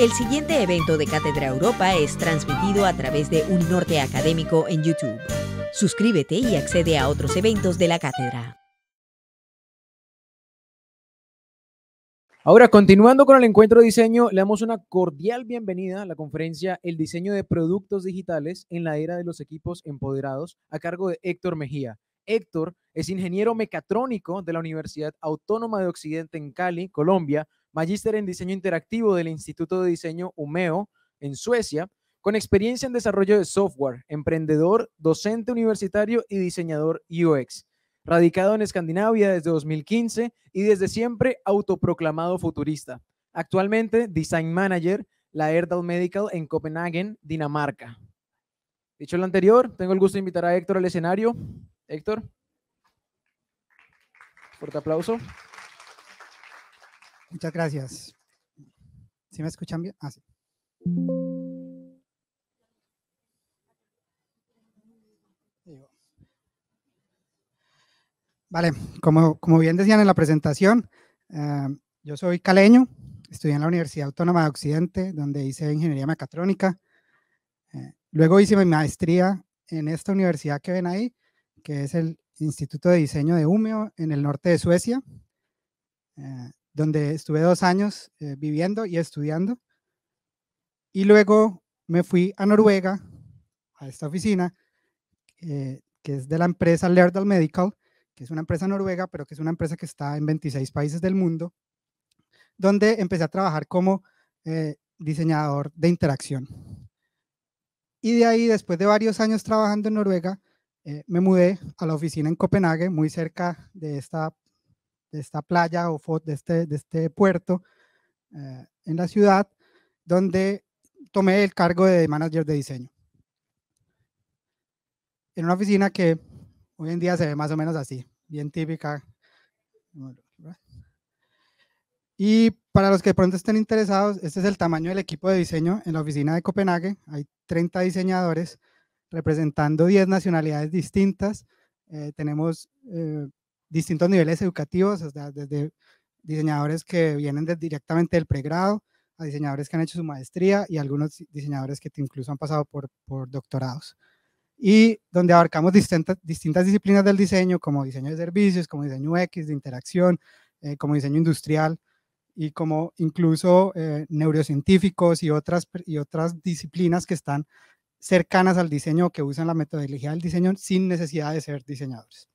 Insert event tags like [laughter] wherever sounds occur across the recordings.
El siguiente evento de Cátedra Europa es transmitido a través de Un Norte Académico en YouTube. Suscríbete y accede a otros eventos de la cátedra. Ahora, continuando con el encuentro de diseño, le damos una cordial bienvenida a la conferencia El diseño de productos digitales en la era de los equipos empoderados a cargo de Héctor Mejía. Héctor es ingeniero mecatrónico de la Universidad Autónoma de Occidente en Cali, Colombia, magíster en diseño interactivo del Instituto de Diseño Umeo en Suecia, con experiencia en desarrollo de software, emprendedor, docente universitario y diseñador UX. Radicado en Escandinavia desde 2015 y desde siempre autoproclamado futurista. Actualmente, Design Manager, la Erdal Medical en Copenhagen, Dinamarca. Dicho lo anterior, tengo el gusto de invitar a Héctor al escenario. Héctor. Fuerte aplauso. Muchas gracias. ¿Sí me escuchan bien? Ah, Vale, como, como, bien decían en la presentación, eh, yo soy caleño, estudié en la Universidad Autónoma de Occidente, donde hice ingeniería mecatrónica. Eh, luego hice mi maestría en esta universidad que ven ahí, que es el Instituto de Diseño de Umeo, en el norte de Suecia. Eh, donde estuve dos años eh, viviendo y estudiando. Y luego me fui a Noruega, a esta oficina, eh, que es de la empresa Lerdal Medical, que es una empresa noruega, pero que es una empresa que está en 26 países del mundo, donde empecé a trabajar como eh, diseñador de interacción. Y de ahí, después de varios años trabajando en Noruega, me mudé a la oficina en Copenhague, muy cerca de esta de esta playa o de este, de este puerto eh, en la ciudad, donde tomé el cargo de manager de diseño. En una oficina que hoy en día se ve más o menos así, bien típica. Y para los que de pronto estén interesados, este es el tamaño del equipo de diseño en la oficina de Copenhague. Hay 30 diseñadores representando 10 nacionalidades distintas. Eh, tenemos eh, distintos niveles educativos, desde, diseñadores que vienen directamente del pregrado a diseñadores que han hecho su maestría y algunos diseñadores que incluso han pasado por, doctorados. Y donde abarcamos distintas, disciplinas del diseño, como diseño de servicios, como diseño X, de interacción, eh, como diseño industrial y como incluso eh, neurocientíficos y otras, y otras disciplinas que están cercanas al diseño, que usan la metodología del diseño sin necesidad de ser diseñadores.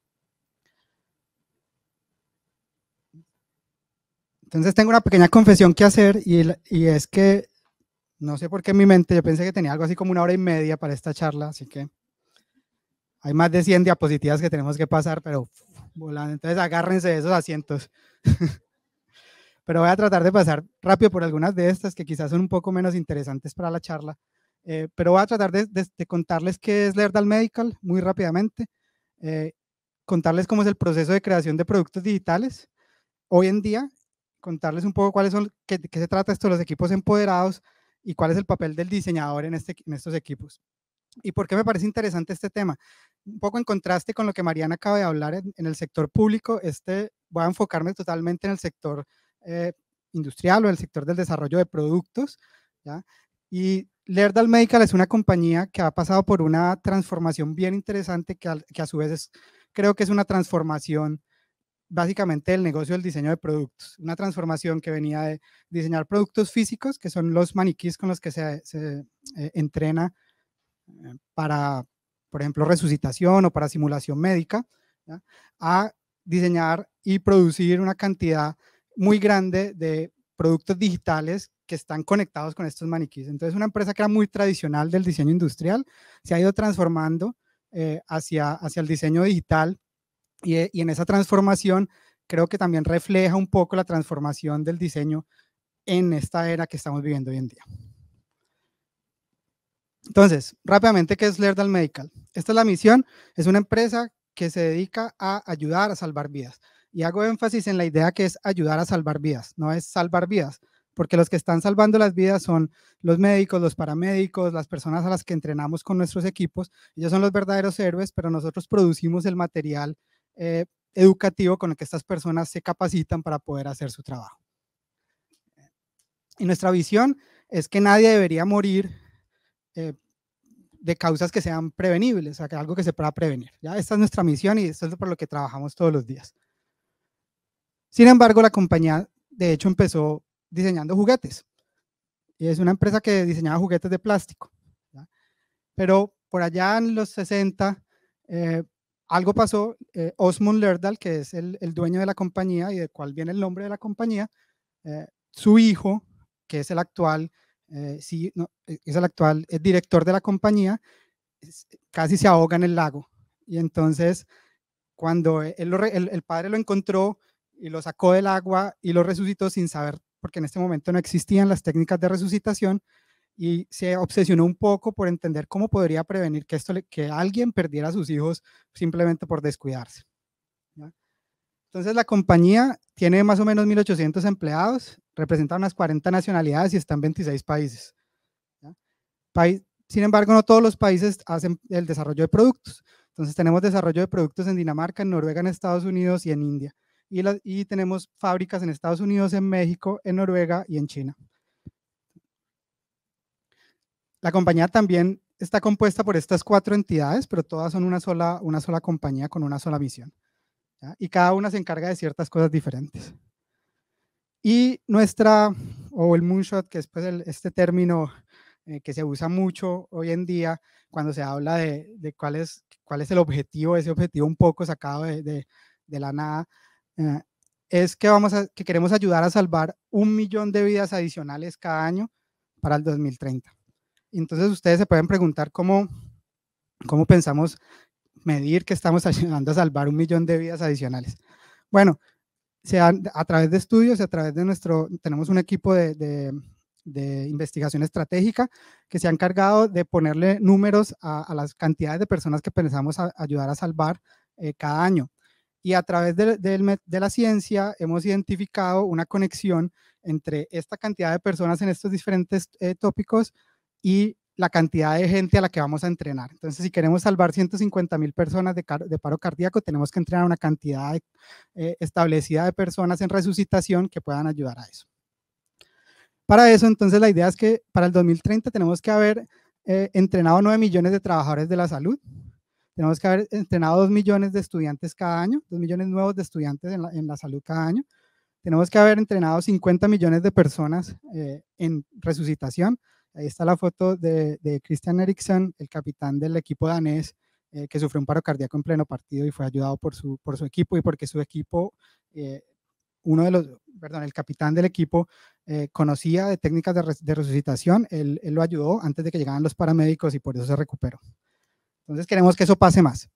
Entonces tengo una pequeña confesión que hacer y, y, es que no sé por qué en mi mente yo pensé que tenía algo así como una hora y media para esta charla, así que hay más de 100 diapositivas que tenemos que pasar, pero volando, entonces agárrense de esos asientos. [laughs] pero voy a tratar de pasar rápido por algunas de estas que quizás son un poco menos interesantes para la charla, eh, pero voy a tratar de, contarles qué es Lerdal Medical muy rápidamente, eh, contarles cómo es el proceso de creación de productos digitales hoy en día contarles un poco cuáles son, qué, qué, se trata esto de los equipos empoderados y cuál es el papel del diseñador en, este, en estos equipos. ¿Y por qué me parece interesante este tema? Un poco en contraste con lo que Mariana acaba de hablar en, el sector público, este, voy a enfocarme totalmente en el sector eh, industrial o el sector del desarrollo de productos. ¿ya? Y Lerdal Medical es una compañía que ha pasado por una transformación bien interesante que a, su vez creo que es una transformación básicamente el negocio del diseño de productos, una transformación que venía de diseñar productos físicos, que son los maniquís con los que se, eh, entrena eh, para, por ejemplo, resucitación o para simulación médica, a diseñar y producir una cantidad muy grande de productos digitales que están conectados con estos maniquís. Entonces, una empresa que era muy tradicional del diseño industrial se ha ido transformando eh, hacia, hacia el diseño digital eh, y, en esa transformación creo que también refleja un poco la transformación del diseño en esta era que estamos viviendo hoy en día. Entonces, rápidamente, ¿qué es Lerdal Medical? Esta es la misión, es una empresa que se dedica a ayudar a salvar vidas. Y hago énfasis en la idea que es ayudar a salvar vidas, no es salvar vidas, porque los que están salvando las vidas son los médicos, los paramédicos, las personas a las que entrenamos con nuestros equipos. Ellos son los verdaderos héroes, pero nosotros producimos el material eh, educativo con el que estas personas se capacitan para poder hacer su trabajo. Y nuestra visión es que nadie debería morir eh, de causas que sean prevenibles, o sea, algo que se pueda prevenir. ¿ya? Esta es nuestra misión y esto es por lo que trabajamos todos los días. Sin embargo, la compañía, de hecho, empezó diseñando juguetes. Y es una empresa que diseñaba juguetes de plástico. Pero por allá en los 60, algo pasó, eh, osmond Lerdal, que es el, dueño de la compañía y de cual viene el nombre de la compañía, eh, su hijo, que es el actual, eh, e es el actual director de la compañía, casi se ahoga en el lago. Y entonces, cuando e, el, el, padre lo encontró y lo sacó del agua y lo resucitó sin saber, porque en este momento no existían las técnicas de resucitación, y se obsesionó un poco por entender cómo podría prevenir que, esto que alguien perdiera a sus hijos simplemente por descuidarse. Entonces la compañía tiene más o menos 1.800 empleados, representa unas 40 nacionalidades y está en 26 países. País, sin embargo, no todos los países hacen el desarrollo de productos. Entonces tenemos desarrollo de productos en Dinamarca, en Noruega, en Estados Unidos y en India. Y, y tenemos fábricas en Estados Unidos, en México, en Noruega y en China. La compañía también está compuesta por estas cuatro entidades, pero todas son una sola, una sola compañía con una sola misión. Y cada una se encarga de ciertas cosas diferentes. Y nuestra, o el moonshot, que es pues, este término eh, que se usa mucho hoy en día cuando se habla de, cuál, es, cuál es el objetivo, ese objetivo un poco sacado de, la nada, eh, es que, vamos que queremos ayudar a salvar un millón de vidas adicionales cada año para el 2030. Entonces ustedes se pueden preguntar cómo, pensamos medir que estamos [laughs] ayudando a salvar un millón de vidas adicionales. Bueno, a través de estudios, a través de nuestro, tenemos un equipo de, investigación estratégica que se ha encargado de ponerle números a, las cantidades de personas que pensamos ayudar a salvar eh, cada año. Y a través de, la ciencia hemos identificado una conexión entre esta cantidad de personas en estos diferentes eh, tópicos y la cantidad de gente a la que vamos a entrenar. Entonces, si queremos salvar 150 mil personas de, paro cardíaco, tenemos que entrenar una cantidad eh, establecida de personas en resucitación que puedan ayudar a eso. Para eso, entonces, la idea es que para el 2030 tenemos que haber eh, entrenado 9 millones de trabajadores de la salud, tenemos que haber entrenado 2 millones de estudiantes cada año, 2 millones nuevos de estudiantes en la, salud cada año, tenemos que haber entrenado 50 millones de personas eh, en resucitación, Ahí está la foto de, Christian Eriksen, el capitán del equipo danés, eh, que sufrió un paro cardíaco en pleno partido y fue ayudado por su, equipo y porque su equipo, eh, uno de los, perdón, el capitán del equipo eh, conocía de técnicas de, resucitación, él, lo ayudó antes de que llegaran los paramédicos y por eso se recuperó. Entonces queremos que eso pase más.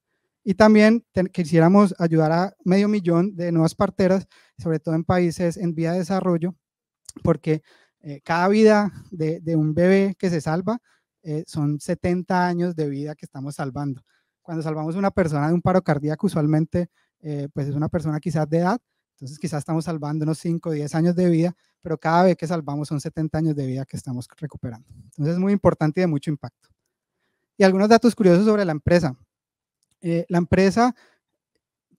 Y también que quisiéramos ayudar a medio millón de nuevas parteras, sobre todo en países en vía de desarrollo, porque eh, cada vida de, un bebé que se salva eh, son 70 años de vida que estamos salvando. Cuando salvamos una persona de un paro cardíaco, usualmente eh, pues es una persona quizás de edad, entonces quizás estamos salvando unos 5 o 10 años de vida, pero cada vez que salvamos son 70 años de vida que estamos recuperando. Entonces es muy importante y de mucho impacto. Y algunos datos curiosos sobre la empresa. la empresa,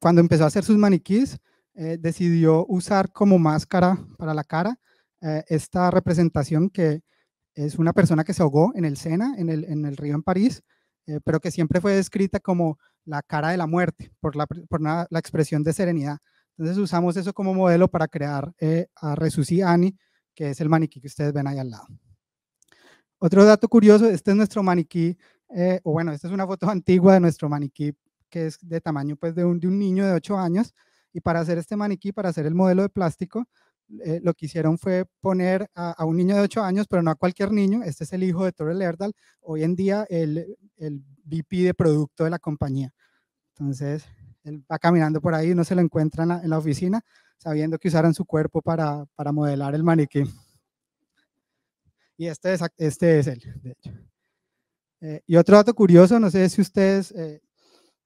cuando empezó a hacer sus maniquís, decidió usar como máscara para la cara eh, esta representación que es una persona que se ahogó en el Sena, en el, en el río en París, eh, pero que siempre fue descrita como la cara de la muerte por la, por la expresión de serenidad. Entonces usamos eso como modelo para crear eh, a Resusi Annie que es el maniquí que ustedes ven ahí al lado. Otro dato curioso, este es nuestro maniquí, o bueno, esta es una foto [laughs] antigua de nuestro maniquí, que es de tamaño pues, de, un, de un niño de 8 años. Y para hacer este maniquí, para hacer el modelo de plástico, eh, lo que hicieron fue poner a, un niño de 8 años, pero no a cualquier niño. Este es el hijo de Torre Lerdal, hoy en día el, el VP de producto de la compañía. Entonces, él va caminando por ahí, no se lo encuentran en la, oficina, sabiendo que usaran su cuerpo para, modelar el maniquí. Y este es, este es él, de hecho. Eh, y otro dato curioso, no sé si ustedes eh,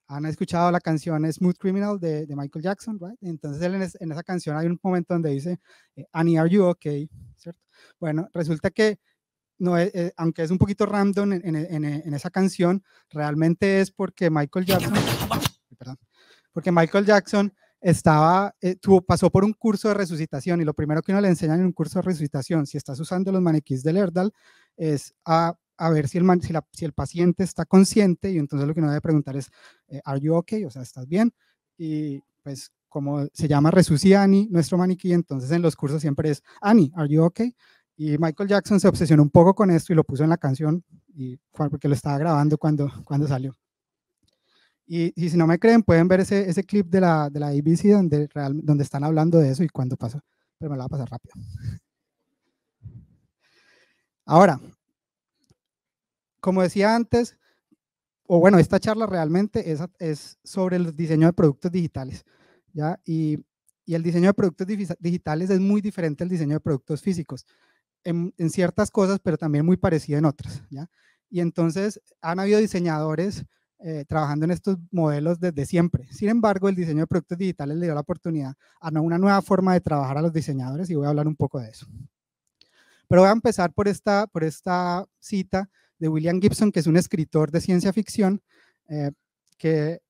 han escuchado la canción Smooth Criminal de, Michael Jackson, right? Entonces en, esa canción hay un momento donde dice, eh, Annie, are you okay? ¿Cierto? Bueno, resulta que no, e, e, aunque es un poquito random en, esa canción, realmente es porque Michael Jackson, perdón, porque Michael Jackson estaba, eh, tuvo, pasó por un curso de resucitación y lo primero que uno le enseña en un curso de resucitación, si estás usando los maniquís de Lerdal, es a a ver si el, paciente está consciente y entonces lo que uno debe preguntar es, eh, ¿are you okay? O sea, ¿estás bien? Y pues como se llama Resuciani, nuestro maniquí, entonces en los cursos siempre es, Annie, ¿are you okay? Y Michael Jackson se obsesionó un poco con esto y lo puso en la canción, y, porque lo estaba grabando cuando, cuando salió. Y, si no me creen, pueden ver ese, clip de la, de ABC donde, donde están hablando de eso y cuando pasó. Pero me lo va a pasar rápido. Ahora, como decía antes, o bueno, esta charla realmente es, sobre el diseño de productos digitales, ¿ya? Y, el diseño de productos digitales es muy diferente al diseño de productos físicos, en, ciertas cosas, pero también muy parecido en otras, ¿ya? Y entonces han habido diseñadores eh, trabajando en estos modelos desde siempre. Sin embargo, el diseño de productos digitales le dio la oportunidad a una nueva forma de trabajar a los diseñadores y voy a hablar un poco de eso. Pero voy a empezar por esta, por esta cita de William Gibson, que es un escritor de ciencia ficción, eh, que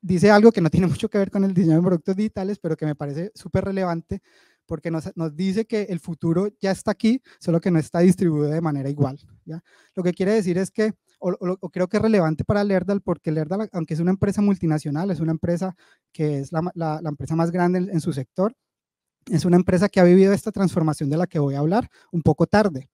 dice algo que no tiene [laughs] mucho que ver con el diseño de productos digitales, pero que me parece súper relevante porque nos, dice que el futuro ya está aquí, solo que no está distribuido de manera igual. ¿ya? Lo que quiere decir es que, o, creo que es relevante para Lerdal, porque Lerdal, aunque es una empresa multinacional, es una empresa que es la, empresa más grande en su sector, es una empresa que ha vivido esta transformación de la que voy a hablar un poco tarde.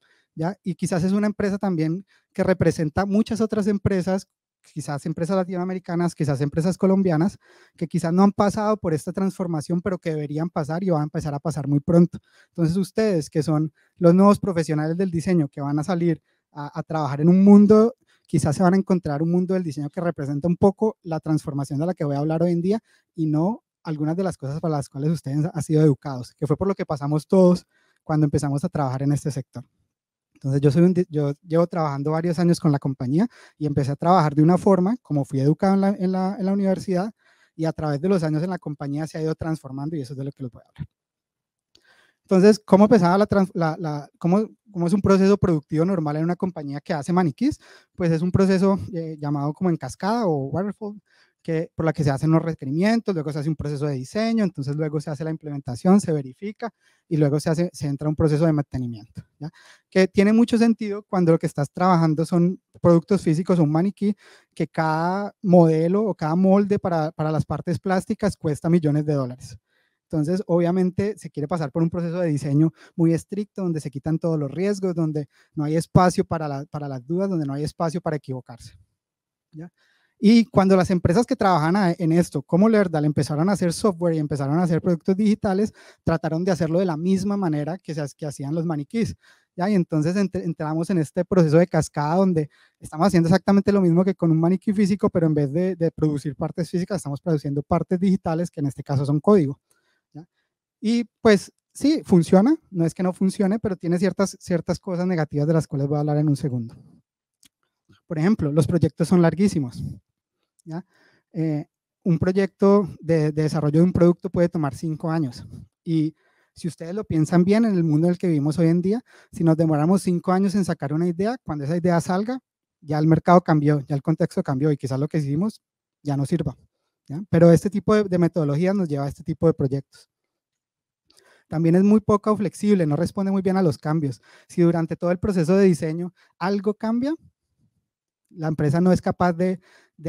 Y quizás es una empresa también que representa muchas otras empresas, quizás empresas latinoamericanas, quizás empresas colombianas, que quizás no han pasado por esta transformación, pero que deberían pasar y van a empezar a pasar muy pronto. Entonces ustedes, que son los nuevos profesionales del diseño, que van a salir a, a trabajar en un mundo quizás se van a encontrar un mundo del diseño que representa un poco la transformación de la que voy a hablar hoy en día y no algunas de las cosas para las cuales ustedes han sido educados, que fue por lo que pasamos todos cuando empezamos a trabajar en este sector. Entonces yo, soy yo llevo trabajando varios años con la compañía y empecé a trabajar de una forma, como fui educado en la, en la, en la universidad, y a través de los años en la compañía se ha ido transformando y eso es de lo que les voy a hablar. Entonces, ¿cómo empezaba la, la, la cómo, cómo, es un proceso productivo normal en una compañía que hace maniquís? Pues es un proceso eh, llamado como en cascada o waterfall, que, por la que se hacen los requerimientos, luego se hace un proceso de diseño, entonces luego se hace la implementación, se verifica y luego se, hace, se entra un proceso de mantenimiento, que tiene mucho sentido cuando lo que estás trabajando son productos físicos, un maniquí, que cada modelo o cada molde para, para las partes plásticas cuesta millones de dólares. Entonces, obviamente, se quiere pasar por un proceso de diseño muy estricto, donde se quitan todos los riesgos, donde no hay espacio para, para las dudas, donde no hay espacio para equivocarse. ¿ya? Y cuando las empresas que trabajan en esto, como Lerdal, empezaron a hacer software y empezaron a hacer productos digitales, trataron de hacerlo de la misma manera que, se, que hacían los maniquís. ¿ya? Y entonces entramos en este proceso de cascada donde estamos haciendo exactamente lo mismo que con un maniquí físico, pero en vez de, producir partes físicas, estamos produciendo partes digitales, que en este caso son código. Y pues sí, funciona, no es que no funcione, pero tiene ciertas, ciertas cosas negativas de las cuales voy a hablar en un segundo. Por ejemplo, los proyectos son larguísimos. Eh, un proyecto de, desarrollo de un producto puede tomar cinco años. Y si ustedes lo piensan bien, en el mundo en el que vivimos hoy en día, si nos demoramos cinco años en sacar una idea, cuando esa idea salga, ya el mercado cambió, ya el contexto cambió y quizás lo que hicimos ya no sirva. Pero este tipo de, de metodologías nos lleva a este tipo de proyectos. También es muy poco flexible, no responde muy bien a los cambios. Si durante todo el proceso de diseño algo cambia, la empresa no es capaz de,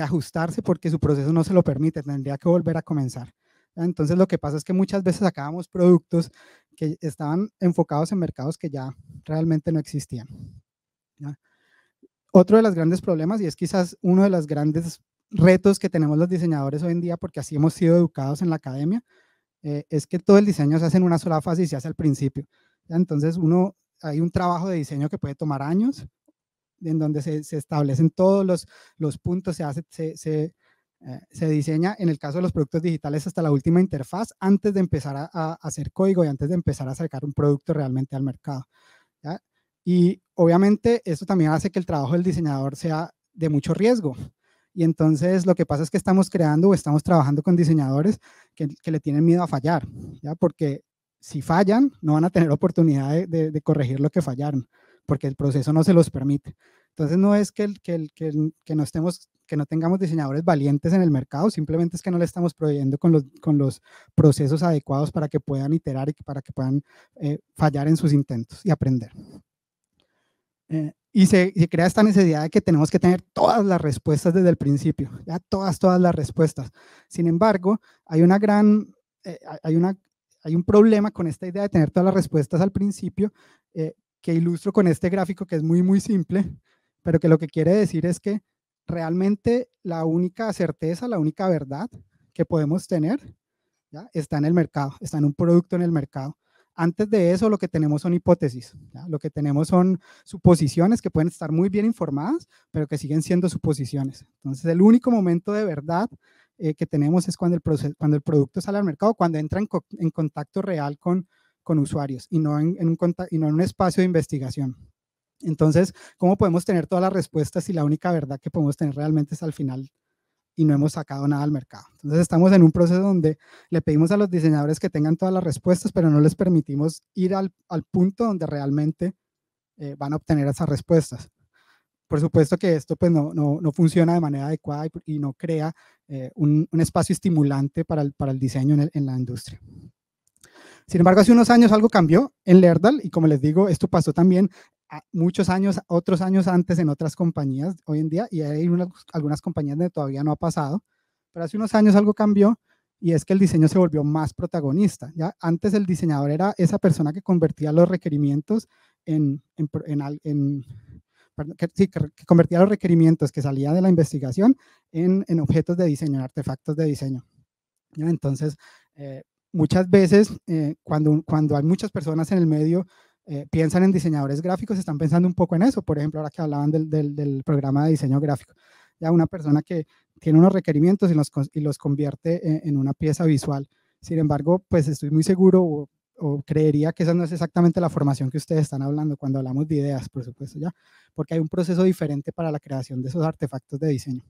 ajustarse porque su proceso no se lo permite, tendría que volver a comenzar. Entonces lo que pasa es que muchas veces sacábamos productos que estaban enfocados en mercados que ya realmente no existían. Otro de los grandes problemas, y es quizás uno de los grandes retos que tenemos los diseñadores hoy en día, porque así hemos sido educados en la academia, eh, es que todo el diseño se hace en una sola fase y se hace al principio. Entonces uno, hay un trabajo de diseño que puede tomar años, en donde se, establecen todos los, puntos, se, hace, eh, se, diseña, en el caso de los productos digitales, hasta la última interfaz antes de empezar a, hacer código y antes de empezar a sacar un producto realmente al mercado. Y obviamente esto también hace que el trabajo del diseñador sea de mucho riesgo. Y entonces lo que pasa es que estamos creando o estamos trabajando con diseñadores que, le tienen miedo a fallar, ¿ya? porque si fallan, no van a tener oportunidad de corregir lo que fallaron porque el proceso no se los permite. Entonces no es que, el, que, el, que, que, no, estemos, que no tengamos diseñadores valientes en el mercado, simplemente es que no le estamos proveyendo con los, con los procesos adecuados para que puedan iterar y para que puedan eh, fallar en sus intentos y aprender. Eh, y se, se, crea esta necesidad de que tenemos que tener todas las respuestas desde el principio, ya todas, todas las respuestas. Sin embargo, hay una gran, eh, hay una, hay un problema con esta idea de tener todas las respuestas al principio, eh, que ilustro con este gráfico que es muy, muy simple, pero que lo que quiere decir es que realmente la única certeza, la única verdad que podemos tener ¿ya? está en el mercado, está en un producto en el mercado. Antes de eso, lo que tenemos son hipótesis, lo que tenemos son suposiciones que pueden estar muy bien informadas, pero que siguen siendo suposiciones. Entonces, el único momento de verdad eh, que tenemos es cuando el, cuando el producto sale al mercado, cuando entra en contacto real con, con usuarios y no en, un, y no en un espacio de investigación. Entonces, ¿cómo podemos tener todas las respuestas si la única verdad que podemos tener realmente es al final y no hemos sacado nada al mercado? Entonces, estamos en un proceso donde le pedimos a los diseñadores que tengan todas las respuestas, pero no les permitimos ir al, al punto donde realmente eh, van a obtener esas respuestas. Por supuesto que esto pues, no, no, no funciona de manera adecuada y, no crea eh, un, un, espacio estimulante para el, para el diseño en la industria. Sin embargo, hace unos años algo cambió en Lerdal y como les digo, esto pasó también muchos años, otros años antes en otras compañías hoy en día y hay algunas compañías donde todavía no ha pasado, pero hace unos años algo cambió y es que el diseño se volvió más protagonista. ¿ya? Antes el diseñador era esa persona que convertía los requerimientos en, que, convertía los requerimientos que salía de la investigación en, objetos de diseño, en artefactos de diseño. Entonces, eh, muchas veces, eh, cuando, cuando hay muchas personas en el medio, eh, piensan en diseñadores gráficos, están pensando un poco en eso. Por ejemplo, ahora que hablaban del, programa de diseño gráfico. Ya una persona que tiene unos requerimientos y los, y los convierte e, en, una pieza visual. Sin embargo, pues estoy muy seguro o, o, creería que esa no es exactamente la formación que ustedes están hablando cuando hablamos de ideas, por supuesto, ya, porque hay un proceso diferente para la creación de esos artefactos de diseño.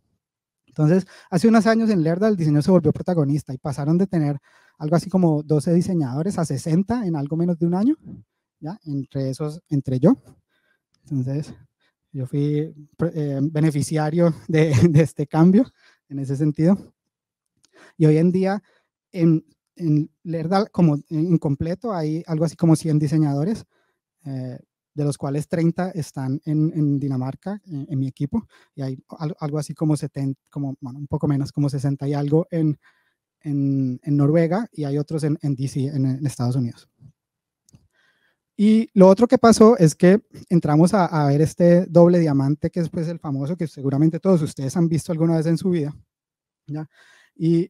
Entonces, hace unos años en Lerda el diseño se volvió protagonista y pasaron de tener algo así como 12 diseñadores a 60 en algo menos de un año, ¿ya? Entre esos, entre yo. Entonces, yo fui eh, beneficiario [laughs] de, este cambio en ese sentido. Y hoy en día, en, en Lerda como completo hay algo así como 100 diseñadores. Eh, de los cuales 30 están en, Dinamarca, en, mi equipo, y hay algo así como 70, como, bueno, un poco menos, como 60 y algo en, Noruega, y hay otros en, DC, en, Estados Unidos. Y lo otro que pasó es que entramos a, ver este doble diamante, que es pues el famoso que seguramente todos ustedes han visto alguna vez en su vida, Y,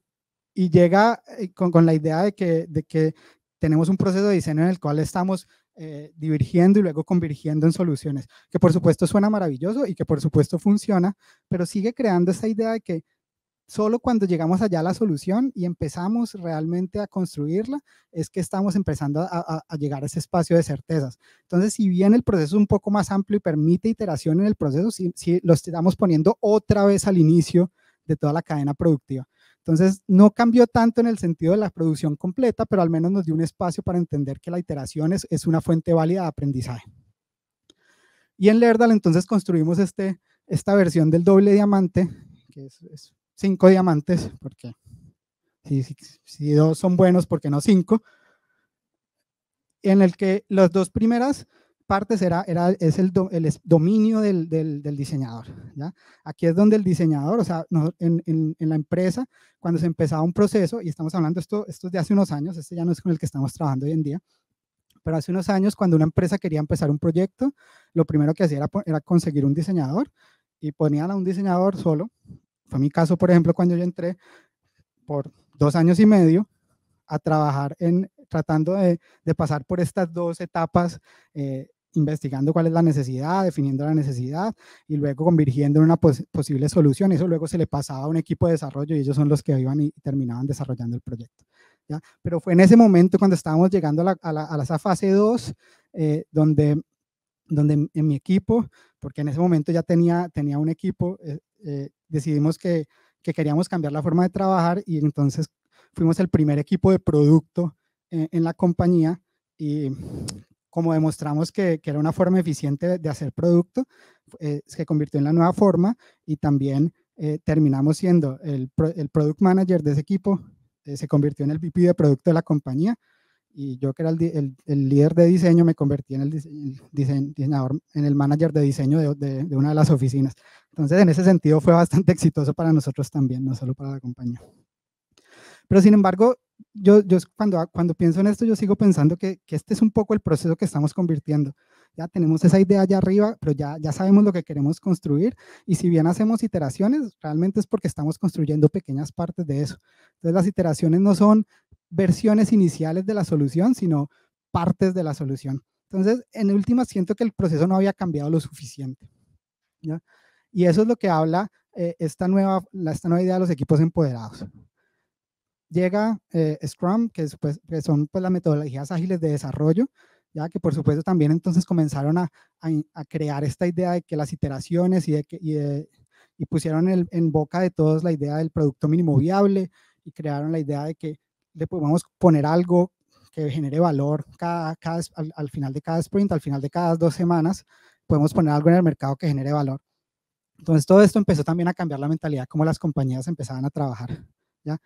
llega eh, con, la idea de que, de que tenemos un proceso de diseño en el cual estamos eh, divergiendo y luego convergiendo en soluciones, que por supuesto suena maravilloso y que por supuesto funciona, pero sigue creando esa idea de que solo cuando llegamos allá a la solución y empezamos realmente a construirla, es que estamos empezando a, llegar a ese espacio de certezas. Entonces, si bien el proceso es un poco más amplio y permite iteración en el proceso, si, si lo estamos poniendo otra vez al inicio de toda la cadena productiva. Entonces, no cambió tanto en el sentido de la producción completa, pero al menos nos dio un espacio para entender que la iteración es, una fuente válida de aprendizaje. Y en Lerdal entonces construimos este, esta versión del doble diamante, que es, cinco diamantes, porque si, si, dos son buenos, ¿por qué no cinco? En el que las dos primeras partes era, es el, dominio del, diseñador. ¿ya? Aquí es donde el diseñador, o sea, en, la empresa, cuando se empezaba un proceso, y estamos hablando esto, esto de hace unos años, este ya no es con el que estamos trabajando hoy en día, pero hace unos años cuando una empresa quería empezar un proyecto, lo primero que hacía era, era conseguir un diseñador y ponían a un diseñador solo. Fue mi caso, por ejemplo, cuando yo entré por dos años y medio a trabajar en tratando de, pasar por estas dos etapas eh, investigando cuál es la necesidad, definiendo la necesidad y luego convirtiendo en una posible solución. Eso luego se le pasaba a un equipo de desarrollo y ellos son los que iban y terminaban desarrollando el proyecto. Pero fue en ese momento cuando estábamos llegando a la, esa fase 2, eh, donde, donde en, mi equipo, porque en ese momento ya tenía, tenía un equipo, eh, eh, decidimos que, que queríamos cambiar la forma de trabajar y entonces fuimos el primer equipo de producto en la compañía y como demostramos que, era una forma eficiente de hacer producto, eh, se convirtió en la nueva forma y también eh, terminamos siendo el, product manager de ese equipo, eh, se convirtió en el VP de producto de la compañía y yo que era el, líder de diseño me convertí en el, diseñador, en el manager de diseño de, una de las oficinas. Entonces, en ese sentido fue bastante [laughs] exitoso para nosotros también, no solo para la compañía. Pero sin embargo, yo, cuando, cuando pienso en esto, yo sigo pensando que, este es un poco el proceso que estamos convirtiendo. Ya tenemos esa idea allá arriba, pero ya, ya sabemos lo que queremos construir. Y si bien hacemos iteraciones, realmente es porque estamos construyendo pequeñas partes de eso. Entonces, las iteraciones no son versiones iniciales de la solución, sino partes de la solución. Entonces, en última, siento que el proceso no había cambiado lo suficiente. Y eso es lo que habla eh, esta, nueva, esta nueva idea de los equipos empoderados llega eh, Scrum, pues, que, son pues, las metodologías ágiles de desarrollo, ya que por supuesto también entonces comenzaron a, crear esta idea de que las iteraciones y, pusieron en boca de todos la idea del producto mínimo viable y crearon la idea de que le podemos poner algo que genere valor cada, al, final de cada sprint, al final de cada dos semanas, podemos poner algo en el mercado que genere valor. Entonces todo esto empezó también a cambiar la mentalidad, cómo las compañías empezaban a trabajar. ¿ya?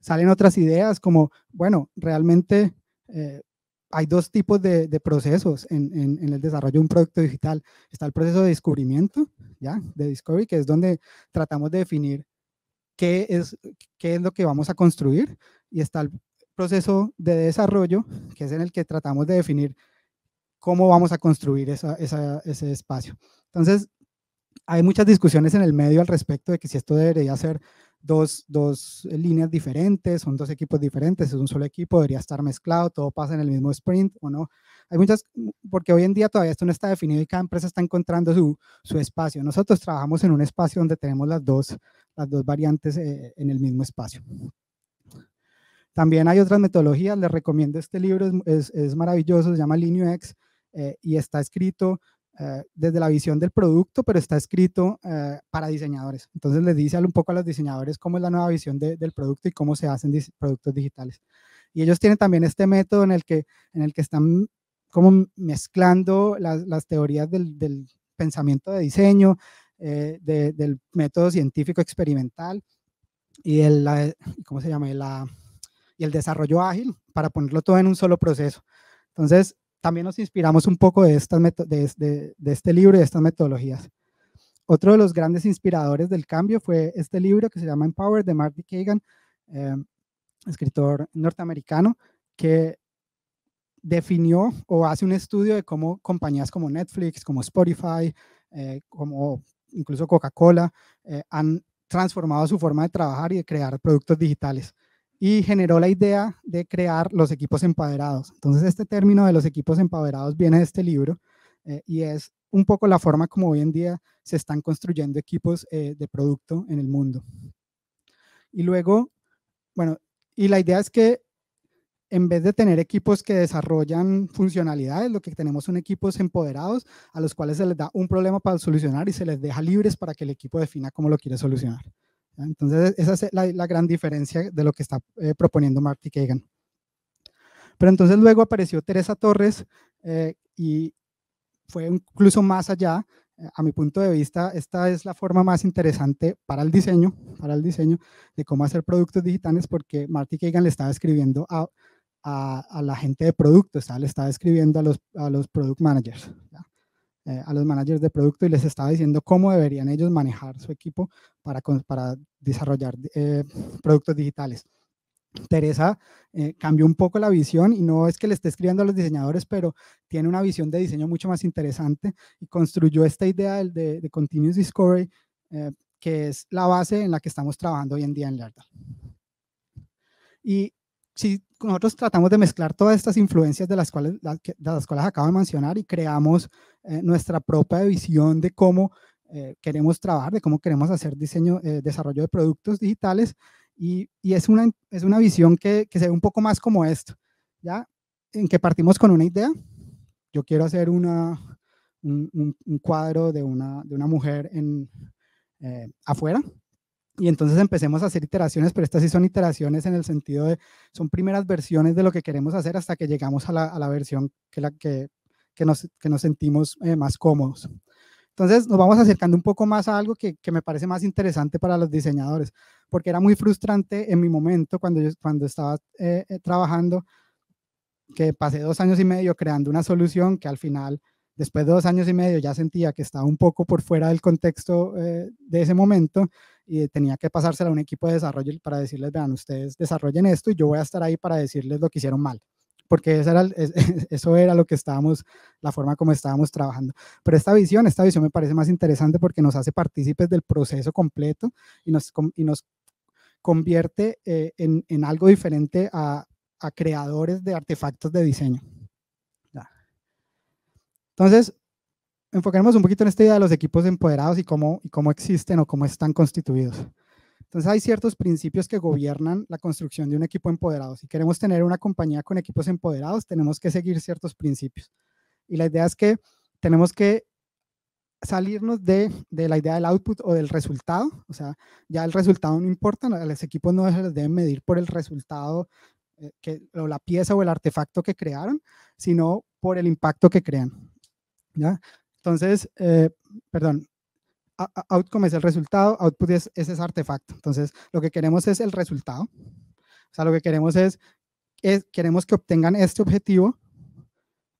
salen otras ideas como, bueno, realmente eh, hay dos tipos de, procesos en, el desarrollo de un producto digital. Está el proceso de descubrimiento, ¿ya? De discovery, que es donde tratamos de definir qué es, qué es lo que vamos a construir. Y está el proceso de desarrollo, que es en el que tratamos de definir cómo vamos a construir ese espacio. Entonces, hay muchas discusiones en el medio al respecto de que si esto debería ser dos, dos eh, líneas diferentes, son dos equipos diferentes, es un solo equipo, debería estar mezclado, todo pasa en el mismo sprint o no. Hay muchas, porque hoy en día todavía esto no está definido y cada empresa está encontrando su, su espacio. Nosotros trabajamos en un espacio donde tenemos las dos, las dos variantes eh, en el mismo espacio. También hay otras metodologías, les recomiendo este libro, es, es, maravilloso, se llama Linux eh, y está escrito eh, desde la visión del producto, pero está escrito eh, para diseñadores. Entonces les dice un poco a los diseñadores cómo es la nueva visión del producto y cómo se hacen productos digitales. Y ellos tienen también este método en el que, en el que están como mezclando las, teorías del, pensamiento de diseño, eh, del método científico experimental y el, ¿cómo se llama? La, y el desarrollo ágil para ponerlo todo en un solo proceso. Entonces, también nos inspiramos un poco de, este libro y de estas metodologías. Otro de los grandes inspiradores del cambio fue este libro que se llama Empower de Marty Kagan, eh, escritor norteamericano, que definió o hace un estudio de cómo compañías como Netflix, como Spotify, eh, como incluso Coca-Cola, eh, han transformado su forma de trabajar y de crear productos digitales y generó la idea de crear los equipos empoderados. Entonces, este término de los equipos empoderados viene de este libro eh, y es un poco la forma como hoy en día se están construyendo equipos eh, de producto en el mundo. Y luego, bueno, y la idea es que en vez de tener equipos que desarrollan funcionalidades, lo que tenemos son equipos empoderados a los cuales se les da un problema para solucionar y se les deja libres para que el equipo defina cómo lo quiere solucionar. Entonces, esa es la, gran diferencia de lo que está eh, proponiendo Marty Kagan. Pero entonces luego apareció Teresa Torres eh, y fue incluso más allá. Eh, a mi punto de vista, esta es la forma más interesante para el diseño, para el diseño de cómo hacer productos digitales, porque Marty Kagan le estaba escribiendo a, la gente de producto, le estaba escribiendo a los, product managers. Eh, a los managers de producto y les estaba diciendo cómo deberían ellos manejar su equipo para, para desarrollar eh, productos digitales. Teresa eh, cambió un poco la visión y no es que le esté escribiendo a los diseñadores, pero tiene una visión de diseño mucho más interesante y construyó esta idea de, de, Continuous Discovery, que es la base en la que estamos trabajando hoy en día en Lerda. Y si nosotros tratamos de mezclar todas estas influencias de las cuales, las acabo de mencionar y creamos eh, nuestra propia visión de cómo eh, queremos trabajar, de cómo queremos hacer diseño, eh, desarrollo de productos digitales. Y, y, es, una, es una visión que, que se ve un poco más como esto, ¿ya? En que partimos con una idea. Yo quiero hacer una, un, cuadro de una, de una mujer en, afuera, y entonces empecemos a hacer iteraciones, pero estas sí son iteraciones en el sentido de, son primeras versiones de lo que queremos hacer hasta que llegamos a la, a la versión que, la, que, que, nos, que nos sentimos eh, más cómodos. Entonces nos vamos acercando un poco más a algo que, que, me parece más interesante para los diseñadores, porque era muy frustrante en mi momento cuando cuando estaba eh, eh, trabajando, que pasé dos años y medio creando una solución que al final, después de dos años y medio, ya sentía que estaba un poco por fuera del contexto de ese momento y tenía que pasársela a un equipo de desarrollo para decirles, vean, ustedes desarrollen esto y yo voy a estar ahí para decirles lo que hicieron mal, porque era, [laughs] eso era lo que estábamos, la forma como estábamos trabajando. Pero esta visión, esta visión me parece más interesante porque nos hace partícipes del proceso completo y nos, y nos convierte eh, en, en, algo diferente a, a creadores de artefactos de diseño. Entonces, Enfocaremos un poquito en esta idea de los equipos empoderados y cómo, y cómo existen o cómo están constituidos. Entonces hay ciertos principios que gobiernan la construcción de un equipo empoderado. Si queremos tener una compañía con equipos empoderados, tenemos que seguir ciertos principios. Y la idea es que tenemos que salirnos de, de, la idea del output o del resultado. O sea, ya el resultado no importa, los equipos no se les deben medir por el resultado eh, que, o la pieza o el artefacto que crearon, sino por el impacto que crean. ¿ya? Entonces, eh, perdón, outcome es el resultado, output es, ese artefacto. Entonces, lo que queremos es el resultado. O sea, lo que queremos es, queremos que obtengan este objetivo.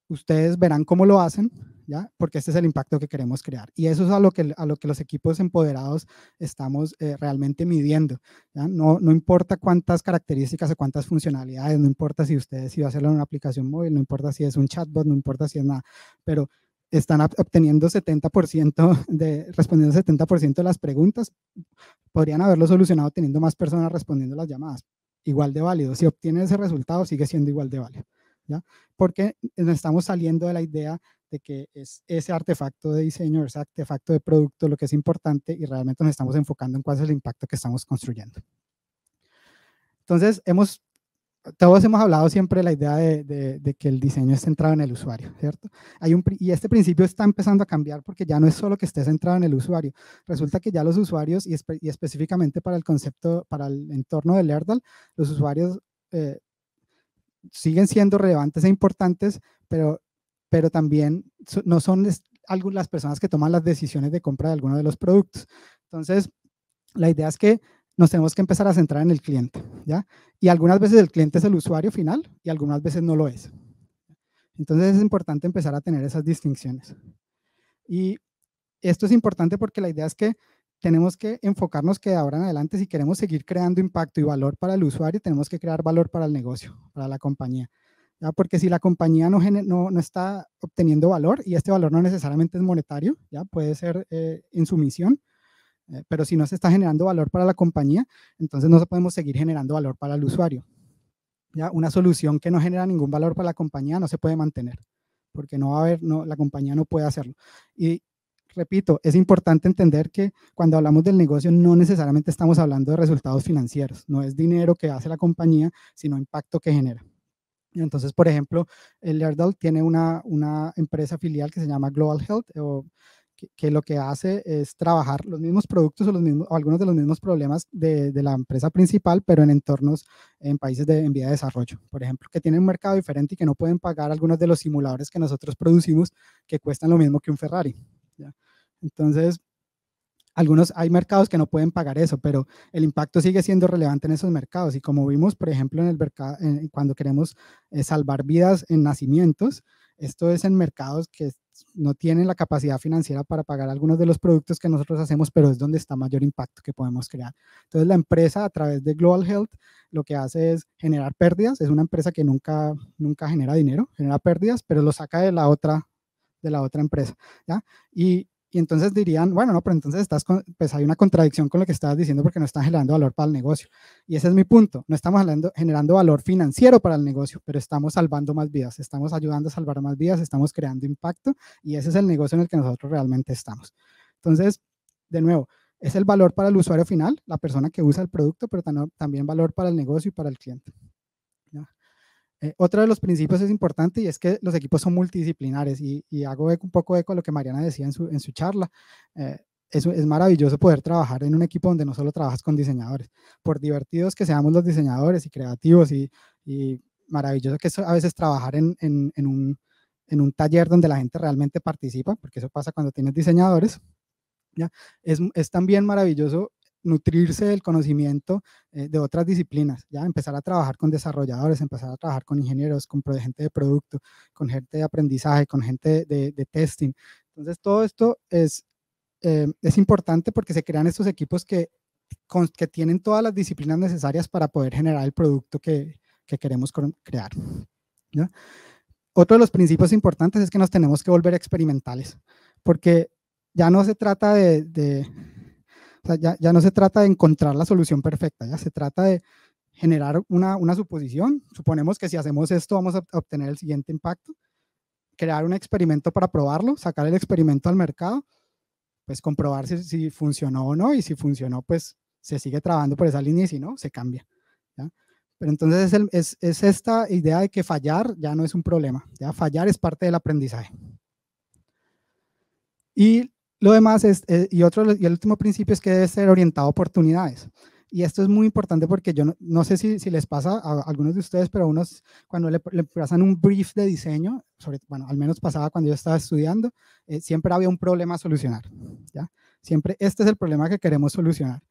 Ustedes verán cómo lo hacen, ¿ya? Porque este es el impacto que queremos crear. Y eso es a lo que, a lo que los equipos empoderados estamos eh, realmente midiendo. ¿ya? No, no importa cuántas características o cuántas funcionalidades, no importa si ustedes si a hacerlo en una aplicación móvil, no importa si es un chatbot, no importa si es nada, pero están obteniendo 70% [laughs] de, respondiendo 70% de las preguntas, podrían haberlo solucionado teniendo más personas respondiendo las llamadas. Igual de válido. Si obtienen ese resultado, sigue siendo igual de válido. ¿ya? Porque eh, nos estamos saliendo de la idea de que es ese artefacto de diseño, ese artefacto de producto lo que es importante y realmente nos estamos enfocando en cuál es el impacto que estamos construyendo. Entonces, hemos todos hemos hablado siempre de la idea de, que el diseño es centrado en el usuario, ¿cierto? Hay un, y este principio está empezando a cambiar porque ya no es solo que esté centrado en el usuario. Resulta que ya los usuarios, y, específicamente para el concepto, para el entorno del Erdal, los usuarios eh, siguen siendo relevantes e importantes, pero, pero también no son las personas que toman las decisiones de compra de alguno de los productos. Entonces, la idea es que nos tenemos que empezar a centrar en el cliente, ¿ya? Y algunas veces el cliente es el usuario final y algunas veces no lo es. Entonces es importante empezar a tener esas distinciones. Y esto es importante porque la idea es que tenemos que enfocarnos que de ahora en adelante, si queremos seguir creando impacto y valor para el usuario, tenemos que crear valor para el negocio, para la compañía. ¿ya? Porque si la compañía no, no, no, está obteniendo valor, y este valor no necesariamente es monetario, ya puede ser eh, en su misión, eh, pero si no se está generando valor para la compañía, entonces no podemos seguir generando valor para el usuario. ¿ya? Una solución que no genera ningún valor para la compañía no se puede mantener, porque no va a haber, no, la compañía no puede hacerlo. Y repito, es importante entender que cuando hablamos del negocio no necesariamente estamos hablando de resultados financieros, no es dinero que hace la compañía, sino impacto que genera. Entonces, por ejemplo, el Airdall tiene una, empresa filial que se llama Global Health, o que, lo que hace es trabajar los mismos productos o, los mismos, algunos de los mismos problemas de, la empresa principal, pero en entornos, en países de, en vía de desarrollo. Por ejemplo, que tienen un mercado diferente y que no pueden pagar algunos de los simuladores que nosotros producimos que cuestan lo mismo que un Ferrari. Entonces, algunos hay mercados que no pueden pagar eso, pero el impacto sigue siendo relevante en esos mercados. Y como vimos, por ejemplo, en el mercado, cuando queremos eh, salvar vidas en nacimientos, esto es en mercados que no tienen la capacidad financiera para pagar algunos de los productos que nosotros hacemos, pero es donde está mayor impacto que podemos crear. Entonces la empresa a través de Global Health lo que hace es generar pérdidas, es una empresa que nunca, nunca genera dinero, genera pérdidas, pero lo saca de la otra de la otra empresa, ¿ya? Y y entonces dirían, bueno, no, pero entonces estás pues hay una contradicción con lo que estabas diciendo porque no estás generando valor para el negocio. Y ese es mi punto. No estamos generando valor financiero para el negocio, pero estamos salvando más vidas, estamos ayudando a salvar más vidas, estamos creando impacto y ese es el negocio en el que nosotros realmente estamos. Entonces, de nuevo, es el valor para el usuario final, la persona que usa el producto, pero también valor para el negocio y para el cliente. Eh, otro de los principios es importante y es que los equipos son multidisciplinares y, hago un poco eco a lo que Mariana decía en su, charla. Eh, es, maravilloso poder trabajar en un equipo donde no solo trabajas con diseñadores. Por divertidos que seamos los diseñadores y creativos y, maravilloso que a veces trabajar en, un, taller donde la gente realmente participa, porque eso pasa cuando tienes diseñadores. ¿ya? es también maravilloso nutrirse del conocimiento eh, de otras disciplinas, ya empezar a trabajar con desarrolladores, empezar a trabajar con ingenieros, con gente de producto, con gente de aprendizaje, con gente de, testing. Entonces, todo esto es, eh, es importante porque se crean estos equipos que, que tienen todas las disciplinas necesarias para poder generar el producto que, queremos crear. Otro de los principios importantes es que nos tenemos que volver experimentales, porque ya no se trata de ya, no se trata de encontrar la solución perfecta, ya se trata de generar una, suposición. Suponemos que si hacemos esto vamos a obtener el siguiente impacto, crear un experimento para probarlo, sacar el experimento al mercado, pues comprobar si, si funcionó o no, y si funcionó, pues se sigue trabajando por esa línea y si no, se cambia. Pero entonces es, esta idea de que fallar ya no es un problema, ya fallar es parte del aprendizaje. Y lo demás es, eh, y, otro, y el último principio es que debe ser orientado a oportunidades. Y esto es muy importante porque yo no, sé si, les pasa a algunos de ustedes, pero a unos cuando le, pasan un brief de diseño, sobre, bueno, al menos pasaba cuando yo estaba estudiando, eh, siempre había un problema a solucionar. ¿ya? Siempre este es el problema que queremos solucionar.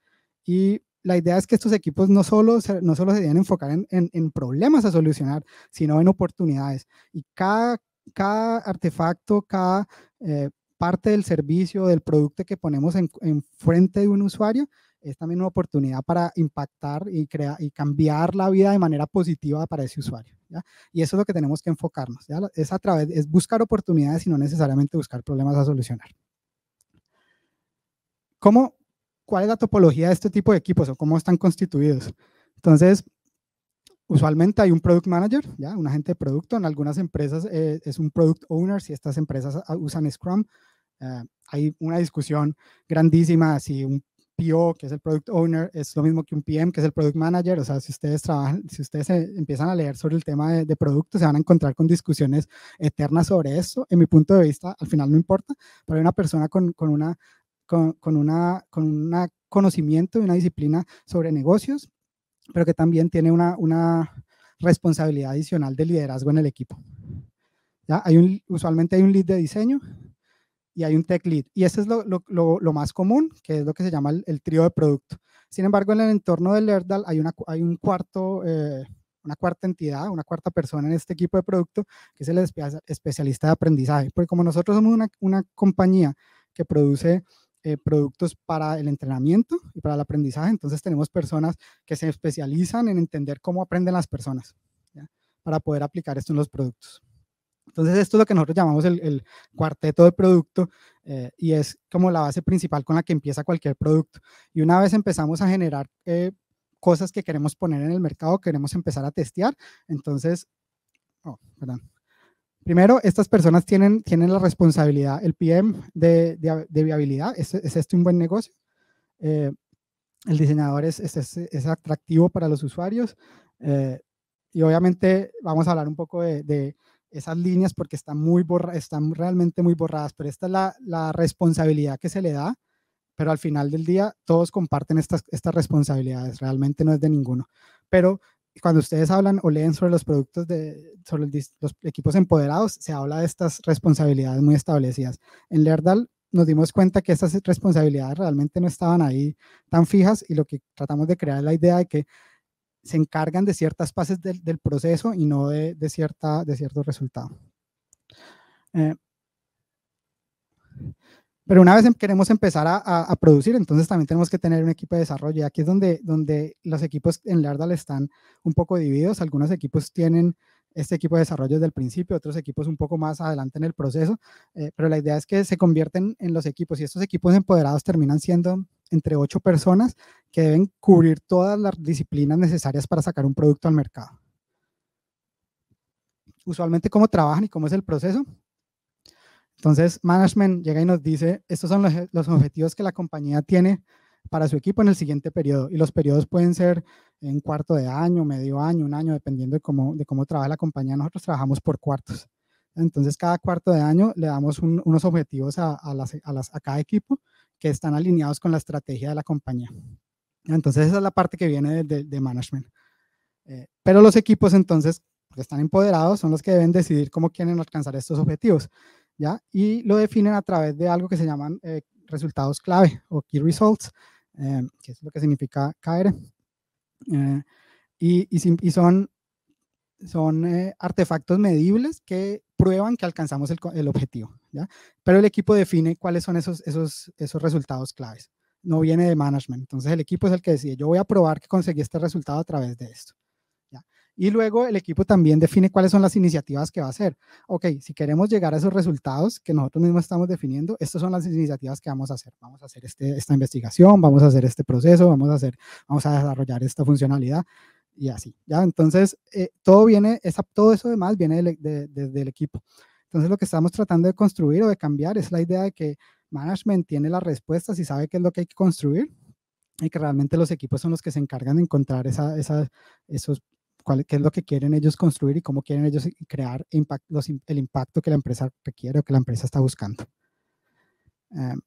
Y la idea es que estos equipos no solo se, no solo se deben enfocar en, problemas a solucionar, sino en oportunidades. Y cada, cada artefacto, cada eh, parte del servicio, del producto que ponemos en, frente de un usuario, es también una oportunidad para impactar y, crear y cambiar la vida de manera positiva para ese usuario. Y eso es lo que tenemos que enfocarnos. Es a través, es buscar oportunidades y no necesariamente buscar problemas a solucionar. ¿Cómo, ¿Cuál es la topología de este tipo de equipos o cómo están constituidos? Entonces, Usualmente hay un product manager, ya, un agente de producto. En algunas empresas eh, es un product owner si estas empresas ah, usan Scrum. Eh, hay una discusión grandísima si un PO, que es el product owner, es lo mismo que un PM, que es el product manager. O sea, si ustedes trabajan, si ustedes empiezan a leer sobre el tema de, de producto, se van a encontrar con discusiones eternas sobre esto. En mi punto de vista, al final no importa, pero hay una persona con, una una, con un conocimiento y una disciplina sobre negocios pero que también tiene una, responsabilidad adicional de liderazgo en el equipo. ¿Ya? Hay usualmente hay un lead de diseño y hay un tech lead. Y ese es lo, más común, que es lo que se llama el, trío de producto. Sin embargo, en el entorno de Lerdal hay, una, hay un cuarto, eh, una cuarta entidad, una cuarta persona en este equipo de producto, que es el especialista de aprendizaje. Porque como nosotros somos una, una compañía que produce eh, productos para el entrenamiento y para el aprendizaje. Entonces tenemos personas que se especializan en entender cómo aprenden las personas para poder aplicar esto en los productos. Entonces esto es lo que nosotros llamamos el, cuarteto de producto eh, y es como la base principal con la que empieza cualquier producto. Y una vez empezamos a generar eh, cosas que queremos poner en el mercado, queremos empezar a testear, entonces, oh, perdón Primero, estas personas tienen, tienen la responsabilidad, el PM de, viabilidad, ¿Es, esto un buen negocio? Eh, el diseñador es, atractivo para los usuarios eh, y obviamente vamos a hablar un poco de, esas líneas porque están, muy borra, están realmente muy borradas, pero esta es la, responsabilidad que se le da, pero al final del día todos comparten estas, estas responsabilidades, realmente no es de ninguno. Pero cuando ustedes hablan o leen sobre los productos de sobre los equipos empoderados, se habla de estas responsabilidades muy establecidas. En Lerdal nos dimos cuenta que estas responsabilidades realmente no estaban ahí tan fijas y lo que tratamos de crear es la idea de que se encargan de ciertas fases del, proceso y no de, cierta, de cierto resultado. Eh, pero una vez em, queremos empezar a, producir, entonces también tenemos que tener un equipo de desarrollo. Y aquí es donde, donde los equipos en Lardal están un poco divididos. Algunos equipos tienen este equipo de desarrollo desde el principio, otros equipos un poco más adelante en el proceso, eh, pero la idea es que se convierten en los equipos y estos equipos empoderados terminan siendo entre ocho personas que deben cubrir todas las disciplinas necesarias para sacar un producto al mercado. Usualmente, ¿cómo trabajan y cómo es el proceso? Entonces, management llega y nos dice, estos son los, objetivos que la compañía tiene para su equipo en el siguiente periodo. Y los periodos pueden ser en cuarto de año, medio año, un año, dependiendo de cómo, de cómo trabaja la compañía. Nosotros trabajamos por cuartos. Entonces, cada cuarto de año le damos unos objetivos a, las, a, las, a cada equipo que están alineados con la estrategia de la compañía. Entonces, esa es la parte que viene de, de, management. Eh, pero los equipos, entonces, que están empoderados, son los que deben decidir cómo quieren alcanzar estos objetivos. Y lo definen a través de algo que se llaman eh, resultados clave o key results, eh, que es lo que significa caer, eh, y, y, son, son artefactos medibles que prueban que alcanzamos el, el objetivo, ¿ya? Pero el equipo define cuáles son esos, esos, esos resultados claves. No viene de management. Entonces el equipo es el que decide, yo voy a probar que conseguí este resultado a través de esto. Y luego el equipo también define cuáles son las iniciativas que va a hacer. Ok, si queremos llegar a esos resultados que nosotros mismos estamos definiendo, estas son las iniciativas que vamos a hacer. Vamos a hacer este, esta investigación, vamos a hacer este proceso, vamos a, hacer, vamos a desarrollar esta funcionalidad y así. ¿ya? Entonces, eh, todo, viene, esa, todo eso demás viene del, equipo. Entonces, lo que estamos tratando de construir o de cambiar es la idea de que management tiene las respuestas y sabe qué es lo que hay que construir y que realmente los equipos son los que se encargan de encontrar esa, esa, esos, qué es lo que quieren ellos construir y cómo quieren ellos crear el impacto que la empresa requiere o que la empresa está buscando. Em,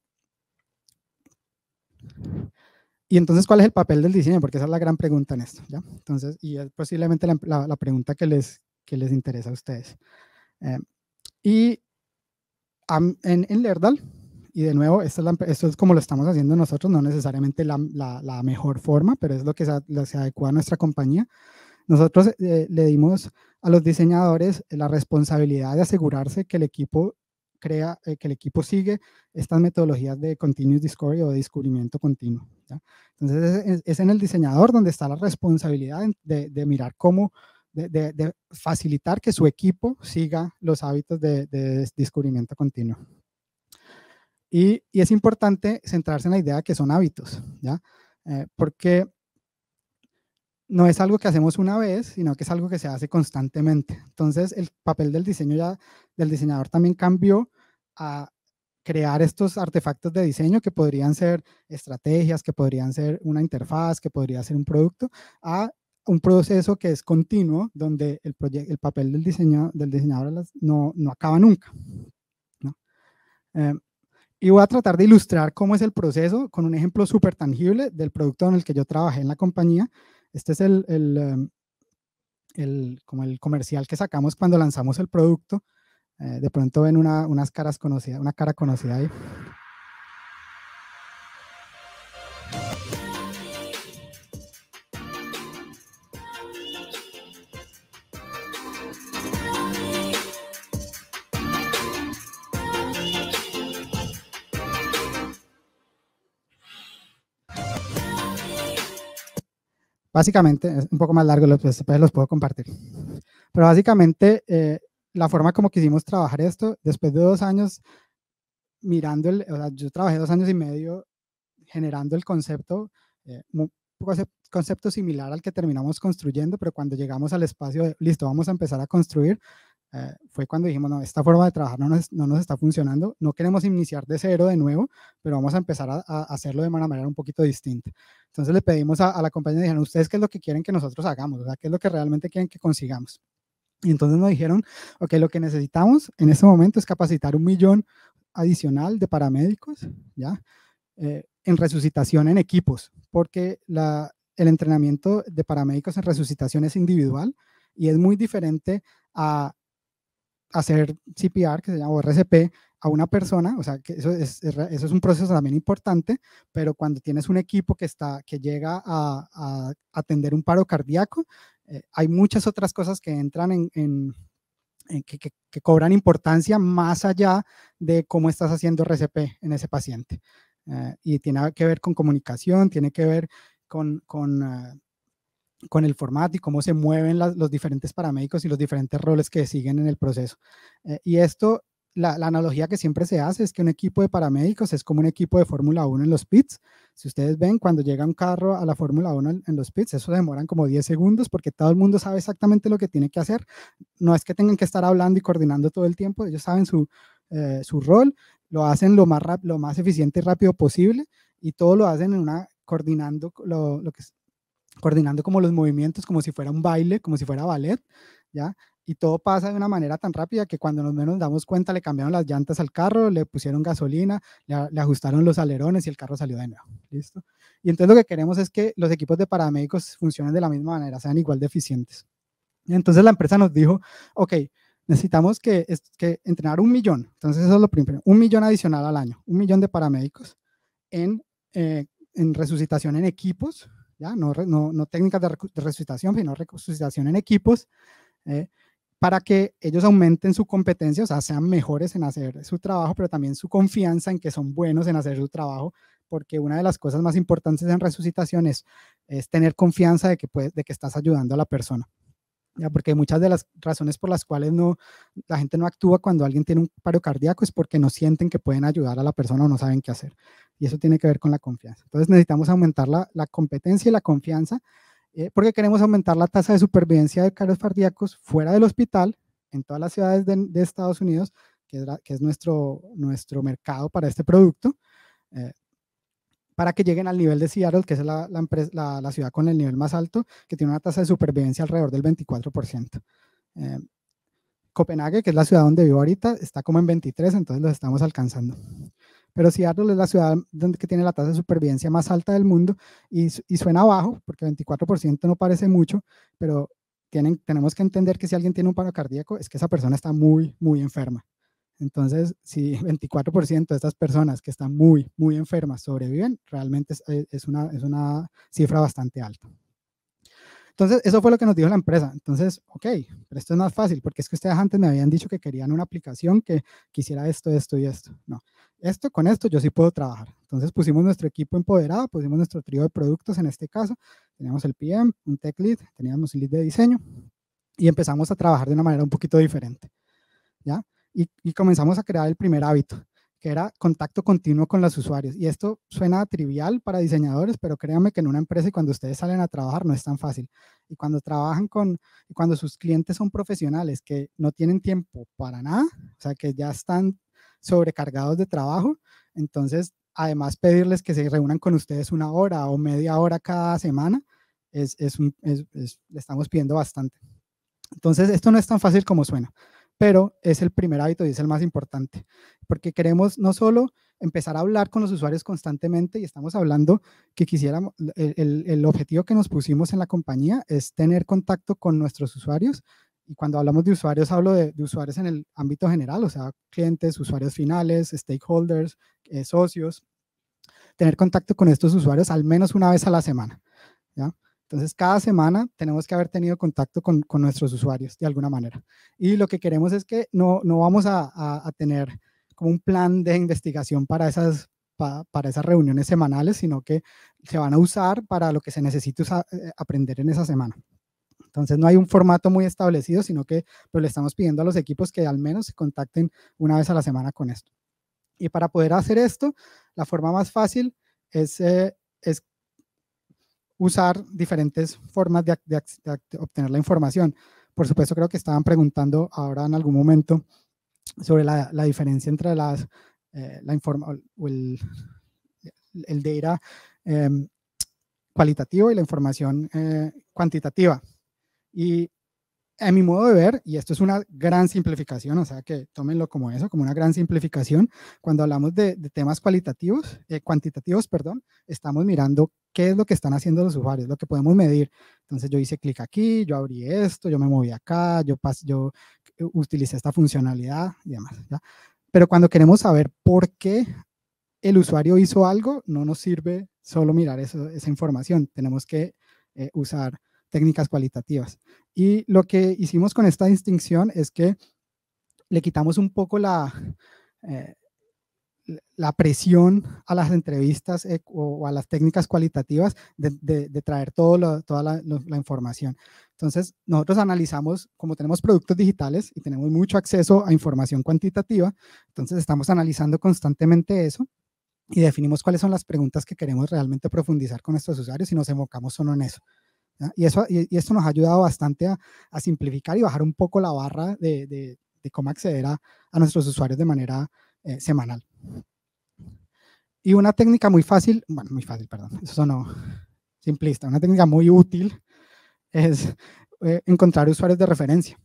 y entonces, ¿cuál es el papel del diseño? Porque esa es la gran pregunta en esto, ¿ya? Entonces, y es posiblemente la, pregunta que les, que les interesa a ustedes. Em, y en, Lerdal, y de nuevo, esto es, como lo estamos haciendo nosotros, no necesariamente la, mejor forma, pero es lo que lo que se adecua a nuestra compañía. Nosotros eh, le dimos a los diseñadores eh, la responsabilidad de asegurarse que el equipo crea, eh, que el equipo sigue estas metodologías de continuous discovery o de descubrimiento continuo. Entonces es, en el diseñador donde está la responsabilidad de, mirar cómo, de, facilitar que su equipo siga los hábitos de, descubrimiento continuo. Y, es importante centrarse en la idea de que son hábitos, ¿ya? porque no es algo que hacemos una vez, sino que es algo que se hace constantemente. Entonces, el papel del diseño ya, del diseñador también cambió a crear estos artefactos de diseño que podrían ser estrategias, que podrían ser una interfaz, que podría ser un producto, a un proceso que es continuo, donde el, papel del, diseño, del diseñador no, acaba nunca. Em, y voy a tratar de ilustrar cómo es el proceso con un ejemplo súper tangible del producto en el que yo trabajé en la compañía, este es el, em, el, como el comercial que sacamos cuando lanzamos el producto. Eh, de pronto ven unas caras conocidas, una cara conocida ahí. Básicamente, es un poco más largo, los, pues, después los puedo compartir. Pero básicamente, eh, la forma como quisimos trabajar esto, después de dos años mirando, el, o sea, yo trabajé dos años y medio generando el concepto, eh, un concepto similar al que terminamos construyendo, pero cuando llegamos al espacio listo, vamos a empezar a construir, eh, fue cuando dijimos, no, esta forma de trabajar no nos, no nos, está funcionando, no queremos iniciar de cero de nuevo, pero vamos a empezar a, hacerlo de manera un poquito distinta. Entonces le pedimos a, la compañía, dijeron, ¿ustedes qué es lo que quieren que nosotros hagamos? O sea, ¿qué es lo que realmente quieren que consigamos? Y entonces nos dijeron, ok, lo que necesitamos en este momento es capacitar un millón adicional de paramédicos, ¿ya? Eh, en resucitación en equipos, porque la, el entrenamiento de paramédicos en resucitación es individual y es muy diferente a hacer CPR, que se llama RCP, a una persona, o sea, que eso es, eso es un proceso también importante, pero cuando tienes un equipo que, está, que llega a, atender un paro cardíaco, eh, hay muchas otras cosas que entran en, eh, que, cobran importancia más allá de cómo estás haciendo RCP en ese paciente. Eh, y tiene que ver con comunicación, tiene que ver con, con el formato y cómo se mueven los diferentes paramédicos y los diferentes roles que siguen en el proceso. Eh, y esto, la, analogía que siempre se hace es que un equipo de paramédicos es como un equipo de Fórmula 1 en los pits. Si ustedes ven, cuando llega un carro a la Fórmula 1 en, los pits, eso demoran como 10 segundos porque todo el mundo sabe exactamente lo que tiene que hacer. No es que tengan que estar hablando y coordinando todo el tiempo, ellos saben su, eh, rol, lo hacen lo más, lo más eficiente y rápido posible y todo lo hacen en una coordinando lo, lo que es coordinando como los movimientos, como si fuera un baile, como si fuera ballet, ¿ya? Y todo pasa de una manera tan rápida que cuando nos menos damos cuenta le cambiaron las llantas al carro, le pusieron gasolina, le, ajustaron los alerones y el carro salió de nuevo, ¿listo? Y entonces lo que queremos es que los equipos de paramédicos funcionen de la misma manera, sean igual de eficientes. entonces la empresa nos dijo, ok, necesitamos que, que entrenar un millón, entonces eso es lo primero, un millón adicional al año, un millón de paramédicos en, eh, en resucitación en equipos, no, técnicas de, resucitación, sino resucitación en equipos, eh, para que ellos aumenten su competencia, o sea, sean mejores en hacer su trabajo, pero también su confianza en que son buenos en hacer su trabajo, porque una de las cosas más importantes en resucitación es, tener confianza de que, puedes, de que estás ayudando a la persona. Ya, porque muchas de las razones por las cuales no, la gente no actúa cuando alguien tiene un paro cardíaco es porque no sienten que pueden ayudar a la persona o no saben qué hacer. Y eso tiene que ver con la confianza. Entonces necesitamos aumentar la, la competencia y la confianza eh, porque queremos aumentar la tasa de supervivencia de paros cardíacos fuera del hospital, en todas las ciudades de, Estados Unidos, que es, que es, nuestro, nuestro mercado para este producto. Eh, para que lleguen al nivel de Seattle, que es la, ciudad con el nivel más alto, que tiene una tasa de supervivencia alrededor del 24%. Eh, Copenhague, que es la ciudad donde vivo ahorita, está como en 23, entonces los estamos alcanzando. Pero Seattle es la ciudad donde, que tiene la tasa de supervivencia más alta del mundo y, suena bajo, porque 24% no parece mucho, pero tenemos que entender que si alguien tiene un paro cardíaco es que esa persona está muy, muy enferma. Entonces, si 24% [laughs] de estas personas que están muy, muy enfermas sobreviven, realmente es, eh, una, una cifra bastante alta. Entonces, eso fue lo que nos dijo la empresa. Entonces, ok, pero esto es más fácil, porque es que ustedes antes me habían dicho que querían una aplicación que quisiera esto, esto y esto. No, esto con esto yo sí puedo trabajar. Entonces pusimos nuestro equipo empoderado, pusimos nuestro trío de productos en este caso. Teníamos el PM, un tech lead, teníamos un lead de diseño y empezamos a trabajar de una manera un poquito diferente. ¿Ya? y, comenzamos a crear el primer hábito, que era contacto continuo con los usuarios. Y esto suena trivial para diseñadores, pero créanme que en una empresa y cuando ustedes salen a trabajar no es tan fácil. Y cuando trabajan con, cuando sus clientes son profesionales que no tienen tiempo para nada, o sea, que ya están sobrecargados de trabajo, entonces además pedirles que se reúnan con ustedes una hora o media hora cada semana, es, le estamos pidiendo bastante. Entonces, esto no es tan fácil como suena pero es el primer hábito y es el más importante, porque queremos no solo empezar a hablar con los usuarios constantemente y estamos hablando que quisiéramos, el, el, objetivo que nos pusimos en la compañía es tener contacto con nuestros usuarios. Y cuando hablamos de usuarios, hablo de, usuarios en el ámbito general, o sea, clientes, usuarios finales, stakeholders, eh, socios. Tener contacto con estos usuarios al menos una vez a la semana. ¿ya? Entonces, cada semana tenemos que haber tenido contacto con, nuestros usuarios de alguna manera. Y lo que queremos es que no, no vamos a, tener como un plan de investigación para esas, para esas reuniones semanales, sino que se van a usar para lo que se necesite eh, aprender en esa semana. Entonces no hay un formato muy establecido, sino que pues, le estamos pidiendo a los equipos que al menos se contacten una vez a la semana con esto. Y para poder hacer esto, la forma más fácil es, eh, es usar diferentes formas de, obtener la información. Por supuesto, creo que estaban preguntando ahora en algún momento sobre la, diferencia entre las, eh, la el, el data em, cualitativo y la información eh, cuantitativa. Y a mi modo de ver, y esto es una gran simplificación, o sea que tómenlo como eso, como una gran simplificación, cuando hablamos de, temas cualitativos, eh, cuantitativos, perdón, estamos mirando qué es lo que están haciendo los usuarios, lo que podemos medir. Entonces yo hice clic aquí, yo abrí esto, yo me moví acá, yo, yo eh, utilicé esta funcionalidad y demás. Pero cuando queremos saber por qué el usuario hizo algo, no nos sirve solo mirar esa información, tenemos que eh, usar técnicas cualitativas. Y lo que hicimos con esta distinción es que le quitamos un poco la, eh, la presión a las entrevistas eh, o, a las técnicas cualitativas de, traer todo toda la, la, información. Entonces, nosotros analizamos, como tenemos productos digitales y tenemos mucho acceso a información cuantitativa, entonces estamos analizando constantemente eso y definimos cuáles son las preguntas que queremos realmente profundizar con nuestros usuarios y nos enfocamos solo en eso. Y, eso, y, esto nos ha ayudado bastante a, simplificar y bajar un poco la barra de, cómo acceder a, nuestros usuarios de manera eh, semanal. Y una técnica muy fácil, bueno, muy fácil, perdón, [laughs] eso no simplista, una técnica muy útil es eh, encontrar usuarios de referencia.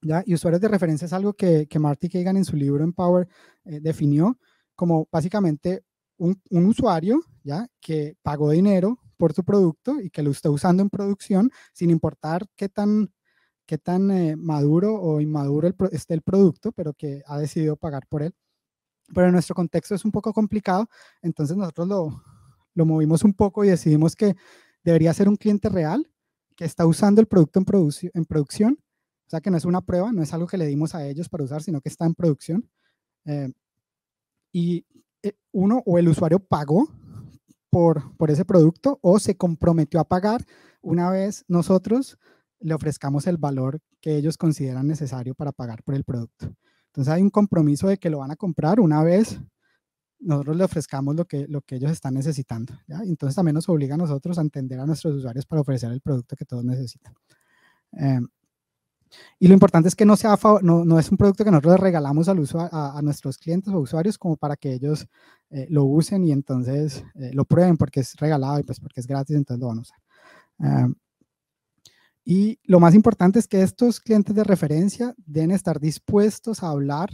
¿ya? Y usuarios de referencia es algo que, que Marty Kagan en su libro Empower eh, definió como básicamente un, un usuario ¿ya? que pagó dinero por su producto y que lo esté usando en producción, sin importar qué tan, qué tan eh, maduro o inmaduro esté el producto, pero que ha decidido pagar por él. Pero en nuestro contexto es un poco complicado, entonces nosotros lo, lo movimos un poco y decidimos que debería ser un cliente real que está usando el producto en, en producción, o sea que no es una prueba, no es algo que le dimos a ellos para usar, sino que está en producción. Eh, y eh, uno o el usuario pagó por, ese producto o se comprometió a pagar una vez nosotros le ofrezcamos el valor que ellos consideran necesario para pagar por el producto. Entonces hay un compromiso de que lo van a comprar una vez nosotros le ofrezcamos lo que, lo que ellos están necesitando. Entonces también nos obliga a nosotros a entender a nuestros usuarios para ofrecer el producto que todos necesitan. Em, y lo importante es que no, sea, no, no es un producto que nosotros regalamos al uso, a, nuestros clientes o usuarios como para que ellos eh, lo usen y entonces eh, lo prueben porque es regalado y pues porque es gratis, entonces lo van a usar. Em, y lo más importante es que estos clientes de referencia deben estar dispuestos a hablar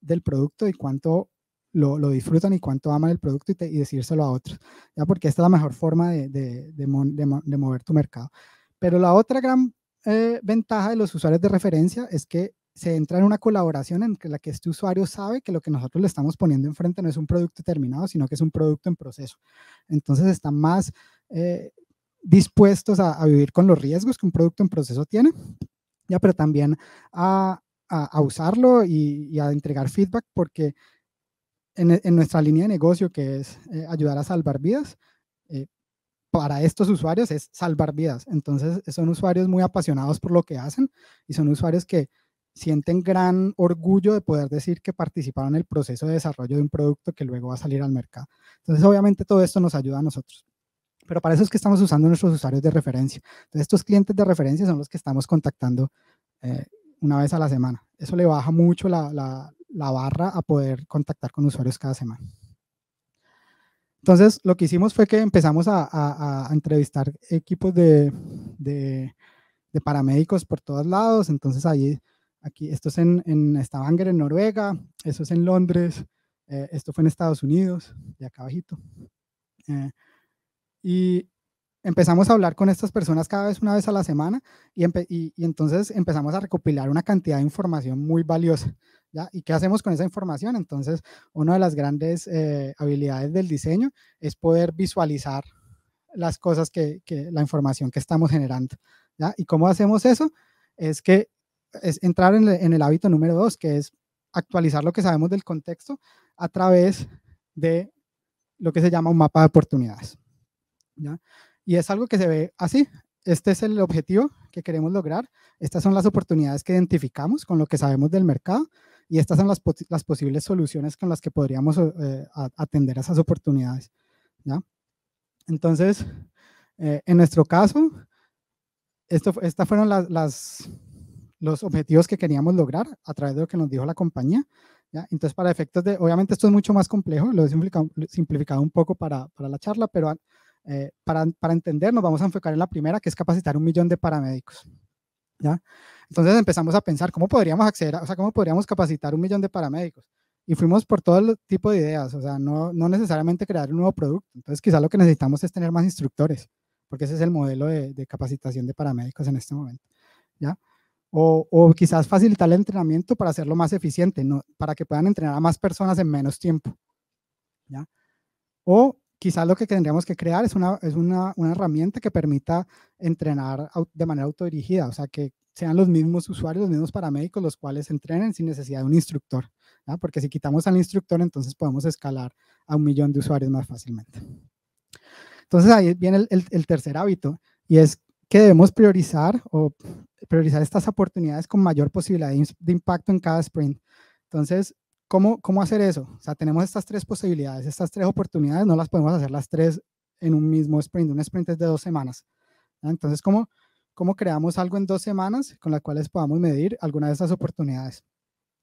del producto y cuánto lo, lo disfrutan y cuánto aman el producto y, decírselo a otros, ya porque esta es la mejor forma de, de, de mover tu mercado. Pero la otra gran eh, ventaja de los usuarios de referencia es que se entra en una colaboración en la que este usuario sabe que lo que nosotros le estamos poniendo enfrente no es un producto terminado, sino que es un producto en proceso. Entonces están más eh, dispuestos a, vivir con los riesgos que un producto en proceso tiene, ya, pero también a, usarlo y, a entregar feedback, porque en, nuestra línea de negocio, que es eh, ayudar a salvar vidas, para estos usuarios es salvar vidas. Entonces, son usuarios muy apasionados por lo que hacen y son usuarios que sienten gran orgullo de poder decir que participaron en el proceso de desarrollo de un producto que luego va a salir al mercado. Entonces, obviamente, todo esto nos ayuda a nosotros. Pero para eso es que estamos usando nuestros usuarios de referencia. Entonces, estos clientes de referencia son los que estamos contactando eh, una vez a la semana. Eso le baja mucho la barra a poder contactar con usuarios cada semana. Entonces, lo que hicimos fue que empezamos a, entrevistar equipos de, paramédicos por todos lados. Entonces, ahí, aquí, esto es en, en Stavanger, en Noruega, eso es en Londres, eh, esto fue en Estados Unidos, de acá abajito. Eh, y empezamos a hablar con estas personas cada vez una vez a la semana y entonces empezamos a recopilar una cantidad de información muy valiosa. ¿Y qué hacemos con esa información? Entonces, una de las grandes eh, habilidades del diseño es poder visualizar las cosas que, la información que estamos generando, ¿Y cómo hacemos eso? Es que es entrar en el, hábito número dos, que es actualizar lo que sabemos del contexto a través de lo que se llama un mapa de oportunidades. Y es algo que se ve así. Este es el objetivo que queremos lograr. Estas son las oportunidades que identificamos con lo que sabemos del mercado y estas son las, posibles soluciones con las que podríamos eh, atender atender esas oportunidades. ¿ya? Entonces, eh, en nuestro caso, estos fueron las, los objetivos que queríamos lograr a través de lo que nos dijo la compañía. ¿ya? Entonces, para efectos de, obviamente esto es mucho más complejo, lo he simplificado, un poco para, para, la charla, pero eh, para, para nos vamos a enfocar en la primera, que es capacitar un millón de paramédicos. ¿ya? Entonces empezamos a pensar cómo podríamos acceder, o sea, cómo podríamos capacitar un millón de paramédicos. Y fuimos por todo tipo de ideas, o sea, no, no necesariamente crear un nuevo producto. Entonces quizás lo que necesitamos es tener más instructores, porque ese es el modelo de, de capacitación de paramédicos en este momento. ¿Ya? O, o, quizás facilitar el entrenamiento para hacerlo más eficiente, ¿no? para que puedan entrenar a más personas en menos tiempo. ¿ya? O quizás lo que tendríamos que crear es, una, es una, una herramienta que permita entrenar de manera autodirigida, o sea, que, sean los mismos usuarios, los mismos paramédicos, los cuales entrenen sin necesidad de un instructor, porque si quitamos al instructor, entonces podemos escalar a un millón de usuarios más fácilmente. Entonces ahí viene el, tercer hábito, y es que debemos priorizar o priorizar estas oportunidades con mayor posibilidad de, impacto en cada sprint. Entonces, ¿cómo, ¿cómo hacer eso? O sea, tenemos estas tres posibilidades, estas tres oportunidades, no las podemos hacer las tres en un mismo sprint. Un sprint es de dos semanas. Entonces, ¿cómo, cómo creamos algo en dos semanas con las cuales podamos medir alguna de esas oportunidades.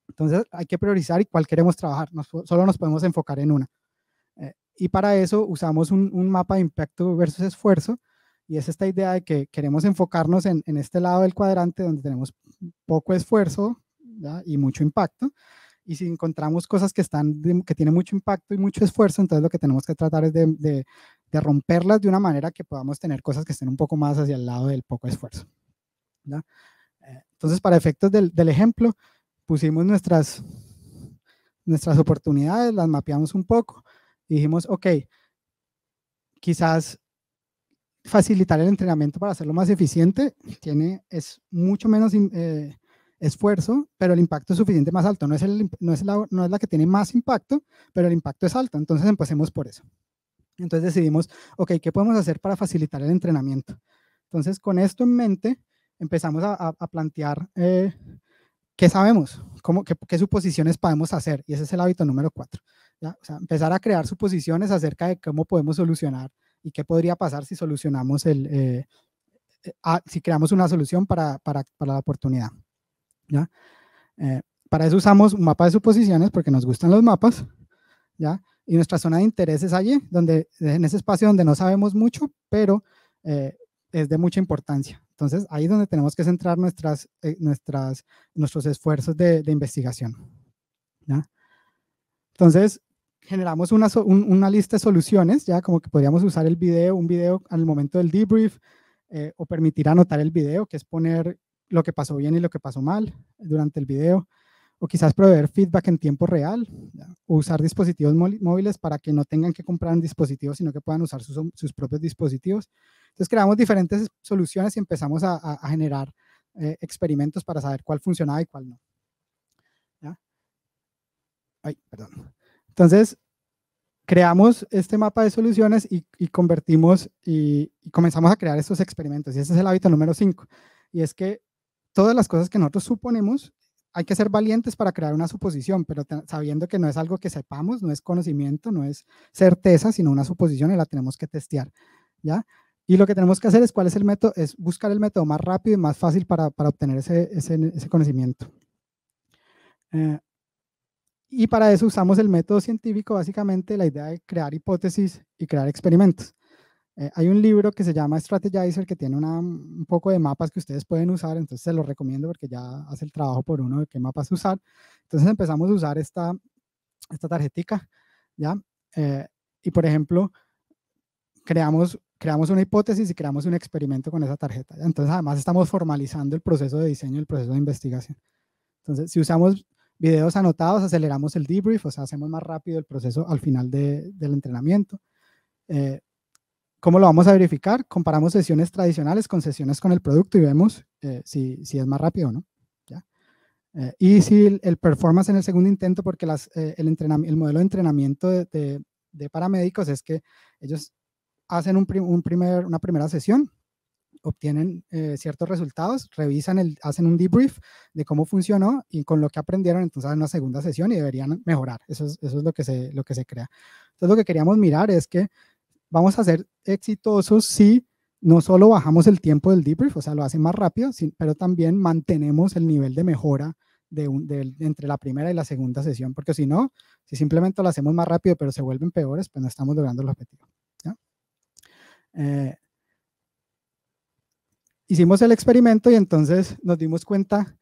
Entonces hay que priorizar y cuál queremos trabajar, solo nos podemos enfocar en una. Eh, y para eso usamos un, mapa de impacto versus esfuerzo y es esta idea de que queremos enfocarnos en, este lado del cuadrante donde tenemos poco esfuerzo y mucho impacto. Y si encontramos cosas que, están, que tienen mucho impacto y mucho esfuerzo, entonces lo que tenemos que tratar es de de romperlas de una manera que podamos tener cosas que estén un poco más hacia el lado del poco esfuerzo. Eh, entonces, para efectos del, ejemplo, pusimos nuestras, nuestras oportunidades, las mapeamos un poco y dijimos, ok, quizás facilitar el entrenamiento para hacerlo más eficiente tiene, es mucho menos eh, esfuerzo, pero el impacto es suficiente más alto. No es, la, no es la que tiene más impacto, pero el impacto es alto. Entonces empecemos por eso. Entonces decidimos, ok, ¿qué podemos hacer para facilitar el entrenamiento? Entonces, con esto en mente, empezamos a, plantear eh, qué sabemos, qué, suposiciones podemos hacer. Y ese es el hábito número cuatro. empezar a crear suposiciones acerca de cómo podemos solucionar y qué podría pasar si solucionamos el, eh, eh, ah, si creamos una solución para, la oportunidad. para eso usamos un mapa de suposiciones porque nos gustan los mapas. ¿ya? y nuestra zona de interés es allí, donde, en ese espacio donde no sabemos mucho, pero eh, es de mucha importancia. Entonces, ahí es donde tenemos que centrar nuestras, eh, nuestras, nuestros esfuerzos de, investigación. Entonces, generamos una, una, lista de soluciones, ya como que podríamos usar el video, un video al momento del debrief, eh, o permitir anotar el video, que es poner lo que pasó bien y lo que pasó mal durante el video o quizás proveer feedback en tiempo real, o usar dispositivos móviles para que no tengan que comprar un dispositivo, sino que puedan usar sus, propios dispositivos. Entonces creamos diferentes soluciones y empezamos a, generar eh, experimentos para saber cuál funcionaba y cuál no. Ay, perdón. Entonces, creamos este mapa de soluciones y, convertimos y, comenzamos a crear estos experimentos. Y ese es el hábito número 5. Y es que todas las cosas que nosotros suponemos hay que ser valientes para crear una suposición, pero sabiendo que no es algo que sepamos, no es conocimiento, no es certeza, sino una suposición y la tenemos que testear, ¿ya? Y lo que tenemos que hacer es cuál es el método, es buscar el método más rápido y más fácil para, obtener ese, conocimiento. Eh, y para eso usamos el método científico, básicamente la idea de crear hipótesis y crear experimentos. Eh, hay un libro que se llama Strategizer que tiene un poco de mapas que ustedes pueden usar, entonces se los recomiendo porque ya hace el trabajo por uno de qué mapas usar. Entonces empezamos a usar esta, esta tarjetica, ¿ya? Eh, y por ejemplo, creamos, creamos una hipótesis y creamos un experimento con esa tarjeta. Entonces además estamos formalizando el proceso de diseño, el proceso de investigación. Entonces, si usamos videos anotados, aceleramos el debrief, o sea, hacemos más rápido el proceso al final del entrenamiento. Eh, ¿Cómo lo vamos a verificar? Comparamos sesiones tradicionales con sesiones con el producto y vemos eh, si, si, es más rápido o no. Eh, y si el, performance en el segundo intento, porque las, eh, el, el, modelo de entrenamiento de, paramédicos es que ellos hacen un una primera sesión, obtienen ciertos resultados, revisan, el, hacen un debrief de cómo funcionó y con lo que aprendieron, entonces en una segunda sesión y deberían mejorar. Eso es, eso es lo, que se, lo que se crea. Entonces lo que queríamos mirar es que vamos a ser exitosos si no solo bajamos el tiempo del debrief, o sea, lo hace más rápido, pero también mantenemos el nivel de mejora entre la primera y la segunda sesión, porque si no, si simplemente lo hacemos más rápido, pero se vuelven peores, pues no estamos logrando el objetivo. Eh, hicimos el experimento y entonces nos dimos cuenta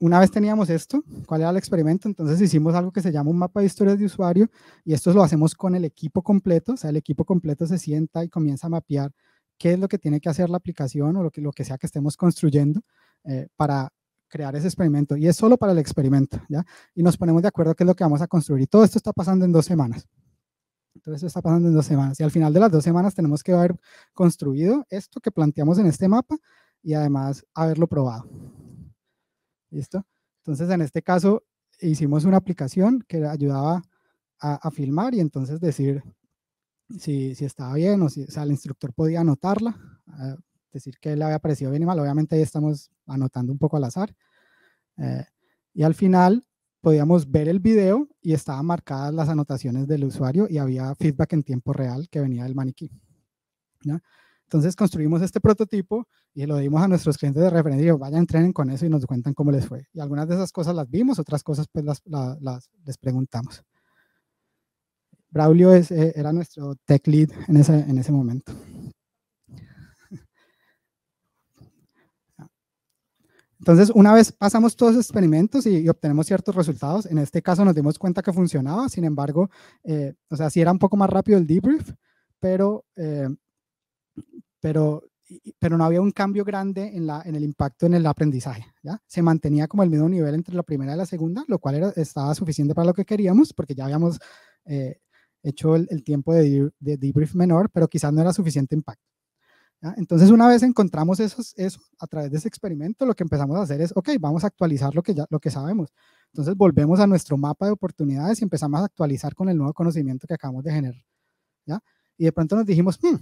una vez teníamos esto, cuál era el experimento, entonces hicimos algo que se llama un mapa de historias de usuario y esto lo hacemos con el equipo completo, o sea, el equipo completo se sienta y comienza a mapear qué es lo que tiene que hacer la aplicación o lo que, lo que sea que estemos construyendo eh, para crear ese experimento. Y es solo para el experimento, ¿ya? Y nos ponemos de acuerdo qué es lo que vamos a construir. Y todo esto está pasando en dos semanas. Todo esto está pasando en dos semanas. Y al final de las dos semanas tenemos que haber construido esto que planteamos en este mapa y además haberlo probado. ¿Listo? Entonces, en este caso, hicimos una aplicación que ayudaba a, filmar y entonces decir si, si, estaba bien o si sea, el instructor podía anotarla, eh, decir que le había parecido bien y mal. Obviamente ahí estamos anotando un poco al azar. Eh, y al final podíamos ver el video y estaban marcadas las anotaciones del usuario y había feedback en tiempo real que venía del maniquí. ¿no? Entonces construimos este prototipo y lo dimos a nuestros clientes de referencia, y vayan, entrenen con eso y nos cuentan cómo les fue. Y algunas de esas cosas las vimos, otras cosas pues las, les preguntamos. Braulio es, eh, era nuestro tech lead en ese, en ese momento. Entonces, una vez pasamos todos los experimentos y, obtenemos ciertos resultados, en este caso nos dimos cuenta que funcionaba, sin embargo, eh, o sea, sí era un poco más rápido el debrief, pero eh, pero, pero no había un cambio grande en, la, en el impacto en el aprendizaje. ¿ya? Se mantenía como el mismo nivel entre la primera y la segunda, lo cual era, estaba suficiente para lo que queríamos, porque ya habíamos eh, hecho el, tiempo de, debrief menor, pero quizás no era suficiente impacto. Entonces, una vez encontramos esos, eso a través de ese experimento, lo que empezamos a hacer es, ok, vamos a actualizar lo que, ya, lo que sabemos. Entonces, volvemos a nuestro mapa de oportunidades y empezamos a actualizar con el nuevo conocimiento que acabamos de generar. ¿ya? Y de pronto nos dijimos, hmm,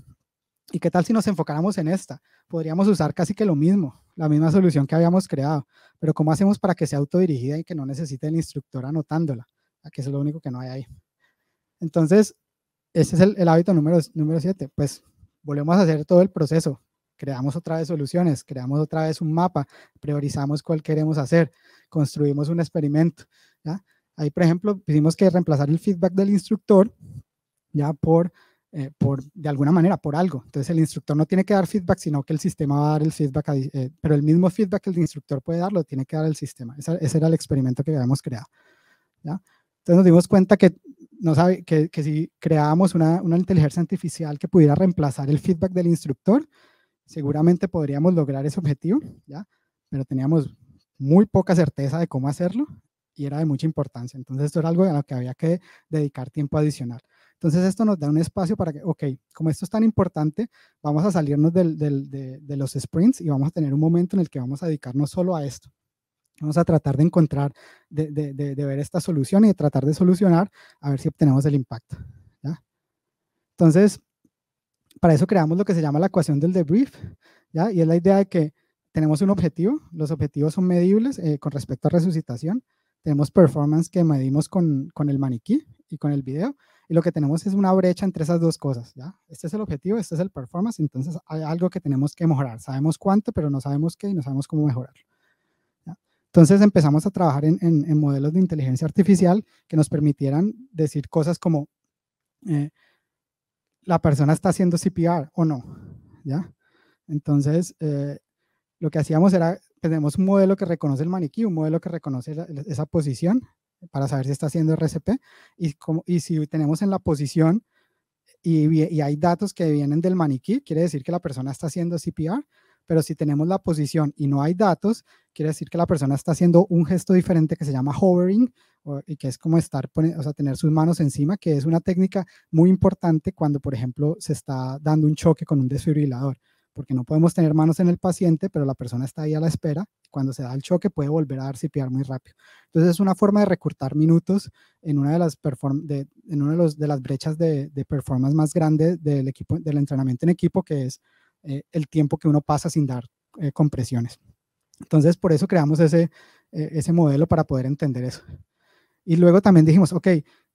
¿Y qué tal si nos enfocáramos en esta? Podríamos usar casi que lo mismo, la misma solución que habíamos creado, pero ¿cómo hacemos para que sea autodirigida y que no necesite el instructor anotándola? Que es lo único que no hay ahí. Entonces, ese es el, hábito número 7. pues volvemos a hacer todo el proceso. Creamos otra vez soluciones, creamos otra vez un mapa, priorizamos cuál queremos hacer, construimos un experimento. ¿ya? Ahí, por ejemplo, pedimos que reemplazar el feedback del instructor ya por eh, por, de alguna manera, por algo. Entonces el instructor no tiene que dar feedback, sino que el sistema va a dar el feedback, eh, pero el mismo feedback que el instructor puede dar lo tiene que dar el sistema. Ese, era el experimento que habíamos creado. Entonces nos dimos cuenta que, no sabe, que, que si creábamos una, una inteligencia artificial que pudiera reemplazar el feedback del instructor, seguramente podríamos lograr ese objetivo, ¿ya? pero teníamos muy poca certeza de cómo hacerlo y era de mucha importancia. Entonces esto era algo a lo que había que dedicar tiempo adicional. Entonces esto nos da un espacio para que, ok, como esto es tan importante, vamos a salirnos de, los sprints y vamos a tener un momento en el que vamos a dedicarnos solo a esto. Vamos a tratar de encontrar, de, ver esta solución y de tratar de solucionar a ver si obtenemos el impacto. ¿ya? Entonces, para eso creamos lo que se llama la ecuación del debrief, ¿ya? y es la idea de que tenemos un objetivo, los objetivos son medibles eh, con respecto a resucitación, tenemos performance que medimos con, con el maniquí y con el video, y lo que tenemos es una brecha entre esas dos cosas, ¿ya? Este es el objetivo, este es el performance, entonces hay algo que tenemos que mejorar. Sabemos cuánto, pero no sabemos qué y no sabemos cómo mejorarlo. Entonces empezamos a trabajar en, en, modelos de inteligencia artificial que nos permitieran decir cosas como eh, la persona está haciendo CPR o no, ¿ya? Entonces, eh, lo que hacíamos era tenemos un modelo que reconoce el maniquí, un modelo que reconoce esa posición para saber si está haciendo RCP y, como, y si tenemos en la posición y, hay datos que vienen del maniquí, quiere decir que la persona está haciendo CPR, pero si tenemos la posición y no hay datos, quiere decir que la persona está haciendo un gesto diferente que se llama hovering, y que es como estar, o sea, tener sus manos encima, que es una técnica muy importante cuando, por ejemplo, se está dando un choque con un desfibrilador porque no podemos tener manos en el paciente, pero la persona está ahí a la espera. Cuando se da el choque puede volver a dar CPR muy rápido. Entonces es una forma de recortar minutos en una de las, en los, de las brechas de, performance más grandes del, equipo, del entrenamiento en equipo, que es eh, el tiempo que uno pasa sin dar eh, compresiones. Entonces por eso creamos ese, eh, ese modelo para poder entender eso. Y luego también dijimos, ok,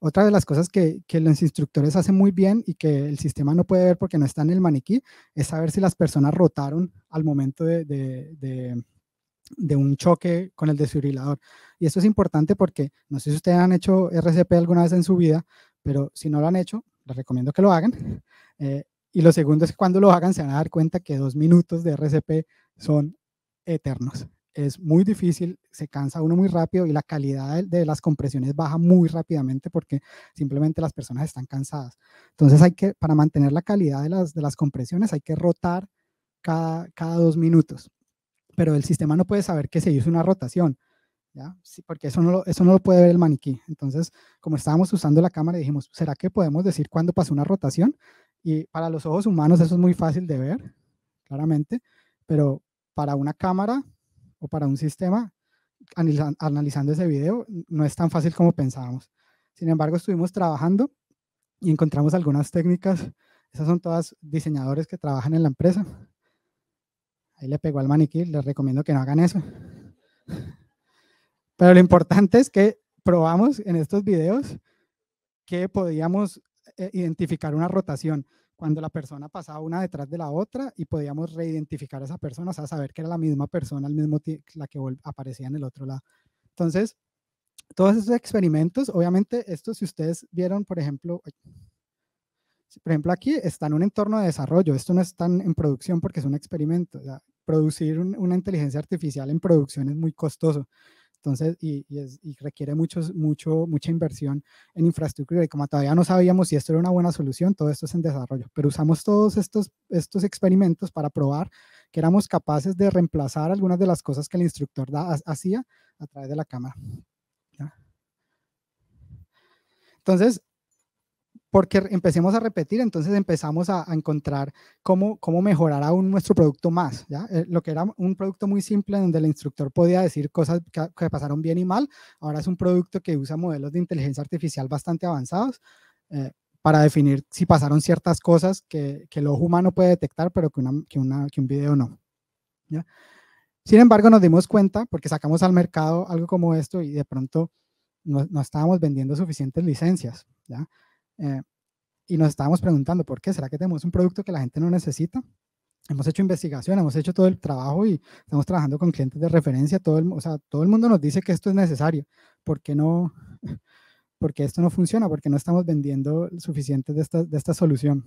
otra de las cosas que, los instructores hacen muy bien y que el sistema no puede ver porque no está en el maniquí es saber si las personas rotaron al momento de, un choque con el desfibrilador. Y esto es importante porque no sé si ustedes han hecho RCP alguna vez en su vida, pero si no lo han hecho, les recomiendo que lo hagan. Eh, y lo segundo es que cuando lo hagan se van a dar cuenta que dos minutos de RCP son eternos es muy difícil, se cansa uno muy rápido y la calidad de, las compresiones baja muy rápidamente porque simplemente las personas están cansadas. Entonces hay que, para mantener la calidad de las, de las compresiones, hay que rotar cada, cada dos minutos. Pero el sistema no puede saber que se hizo una rotación, ¿ya? Sí, porque eso no, eso no lo puede ver el maniquí. Entonces, como estábamos usando la cámara, dijimos, ¿será que podemos decir cuándo pasó una rotación? Y para los ojos humanos eso es muy fácil de ver, claramente, pero para una cámara o para un sistema, analizando ese video, no es tan fácil como pensábamos. Sin embargo, estuvimos trabajando y encontramos algunas técnicas. Esas son todas diseñadores que trabajan en la empresa. Ahí le pegó al maniquí, les recomiendo que no hagan eso. Pero lo importante es que probamos en estos videos que podíamos eh, identificar una rotación cuando la persona pasaba una detrás de la otra y podíamos reidentificar a esa persona, o sea, saber que era la misma persona, el mismo la que aparecía en el otro lado. Entonces, todos esos experimentos, obviamente, estos si ustedes vieron, por ejemplo, por ejemplo aquí está en un entorno de desarrollo, esto no está en producción porque es un experimento, o producir una inteligencia artificial en producción es muy costoso entonces, y, requiere mucho, mucho, mucha inversión en infraestructura. Y como todavía no sabíamos si esto era una buena solución, todo esto es en desarrollo. Pero usamos todos estos, estos experimentos para probar que éramos capaces de reemplazar algunas de las cosas que el instructor hacía a través de la cámara. Entonces, porque empecemos a repetir, entonces empezamos a, encontrar cómo, cómo mejorar aún nuestro producto más. ¿ya? Eh, lo que era un producto muy simple donde el instructor podía decir cosas que, pasaron bien y mal, ahora es un producto que usa modelos de inteligencia artificial bastante avanzados eh, para definir si pasaron ciertas cosas que, que el ojo humano puede detectar, pero que, que, un video no. ¿ya? Sin embargo, nos dimos cuenta, porque sacamos al mercado algo como esto y de pronto no, no estábamos vendiendo suficientes licencias. ¿ya? Eh, y nos estábamos preguntando, ¿por qué? ¿Será que tenemos un producto que la gente no necesita? Hemos hecho investigación, hemos hecho todo el trabajo y estamos trabajando con clientes de referencia. Todo el, o sea, todo el mundo nos dice que esto es necesario. ¿Por qué no? [laughs] Porque esto no funciona, porque no estamos vendiendo suficiente de esta, de esta solución.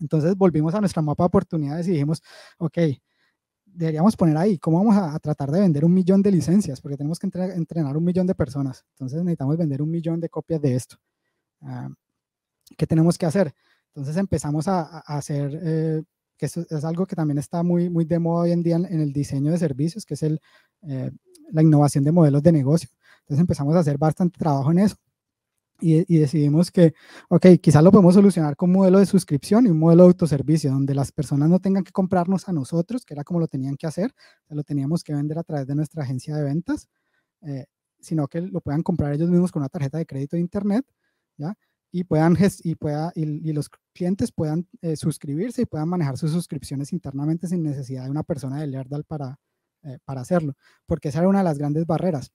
Entonces volvimos a nuestra mapa de oportunidades y dijimos, ok, deberíamos poner ahí, ¿cómo vamos a, tratar de vender un millón de licencias? Porque tenemos que entrenar un millón de personas. Entonces necesitamos vender un millón de copias de esto. Ah, ¿qué tenemos que hacer? Entonces empezamos a, hacer, eh, que es algo que también está muy, muy de moda hoy en día en, el diseño de servicios, que es el, eh, la innovación de modelos de negocio. Entonces empezamos a hacer bastante trabajo en eso. Y, decidimos que, ok, quizás lo podemos solucionar con un modelo de suscripción y un modelo de autoservicio, donde las personas no tengan que comprarnos a nosotros, que era como lo tenían que hacer, lo teníamos que vender a través de nuestra agencia de ventas, eh, sino que lo puedan comprar ellos mismos con una tarjeta de crédito de internet, ¿ya? y puedan y y, los clientes puedan eh, suscribirse y puedan manejar sus suscripciones internamente sin necesidad de una persona de Leardal para, eh, para hacerlo, porque esa era una de las grandes barreras.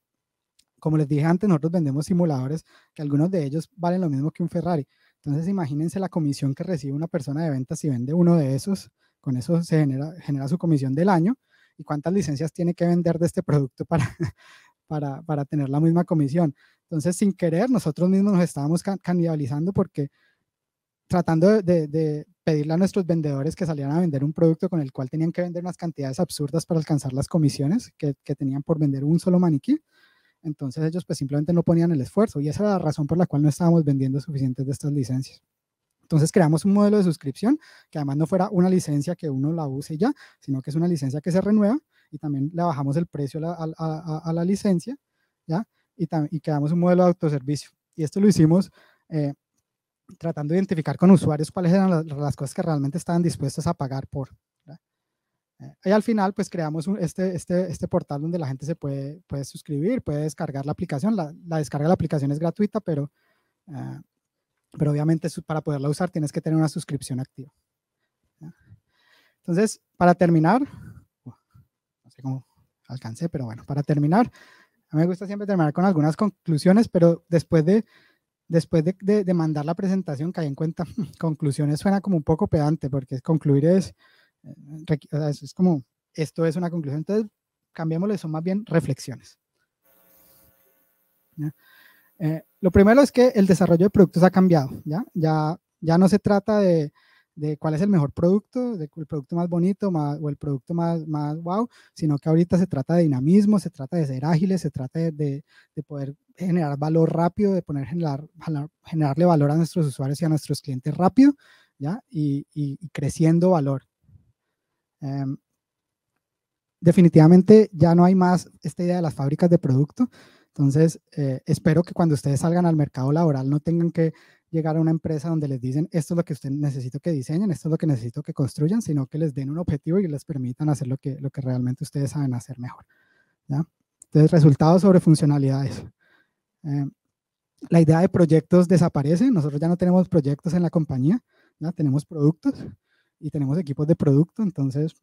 Como les dije antes, nosotros vendemos simuladores que algunos de ellos valen lo mismo que un Ferrari. Entonces, imagínense la comisión que recibe una persona de ventas si vende uno de esos, con eso se genera, genera su comisión del año y cuántas licencias tiene que vender de este producto para, para, tener la misma comisión. Entonces, sin querer, nosotros mismos nos estábamos canibalizando porque tratando de, pedirle a nuestros vendedores que salieran a vender un producto con el cual tenían que vender unas cantidades absurdas para alcanzar las comisiones que, que tenían por vender un solo maniquí. Entonces ellos pues simplemente no ponían el esfuerzo y esa era la razón por la cual no estábamos vendiendo suficientes de estas licencias. Entonces creamos un modelo de suscripción que además no fuera una licencia que uno la use ya, sino que es una licencia que se renueva y también le bajamos el precio a, la licencia, ¿ya? Y, y, creamos un modelo de autoservicio. Y esto lo hicimos eh, tratando de identificar con usuarios cuáles eran las, cosas que realmente estaban dispuestas a pagar por. Eh, y al final, pues creamos este, este, este portal donde la gente se puede, puede suscribir, puede descargar la aplicación. La, descarga de la aplicación es gratuita, pero, eh, pero obviamente para poderla usar tienes que tener una suscripción activa. Entonces, para terminar, como alcancé, pero bueno, para terminar, a mí me gusta siempre terminar con algunas conclusiones, pero después de, después de, mandar la presentación caí en cuenta, [laughs] conclusiones suena como un poco pedante, porque concluir es, eh, es como, esto es una conclusión, entonces cambiémoslo, son más bien reflexiones. Eh, lo primero es que el desarrollo de productos ha cambiado, ¿ya? Ya, ya no se trata de, de cuál es el mejor producto, de el producto más bonito o el producto más, más wow, sino que ahorita se trata de dinamismo, se trata de ser ágiles, se trata de, de, poder generar valor rápido, de poner generar, generarle valor a nuestros usuarios y a nuestros clientes rápido, ¿ya? Y, y, creciendo valor. Em, definitivamente ya no hay más esta idea de las fábricas de producto. Entonces, eh, espero que cuando ustedes salgan al mercado laboral no tengan que llegar a una empresa donde les dicen, esto es lo que usted necesito que diseñen, esto es lo que necesito que construyan, sino que les den un objetivo y les permitan hacer lo que, lo que realmente ustedes saben hacer mejor. Entonces, resultados sobre funcionalidades. Eh, la idea de proyectos desaparece, nosotros ya no tenemos proyectos en la compañía, tenemos productos y tenemos equipos de producto, entonces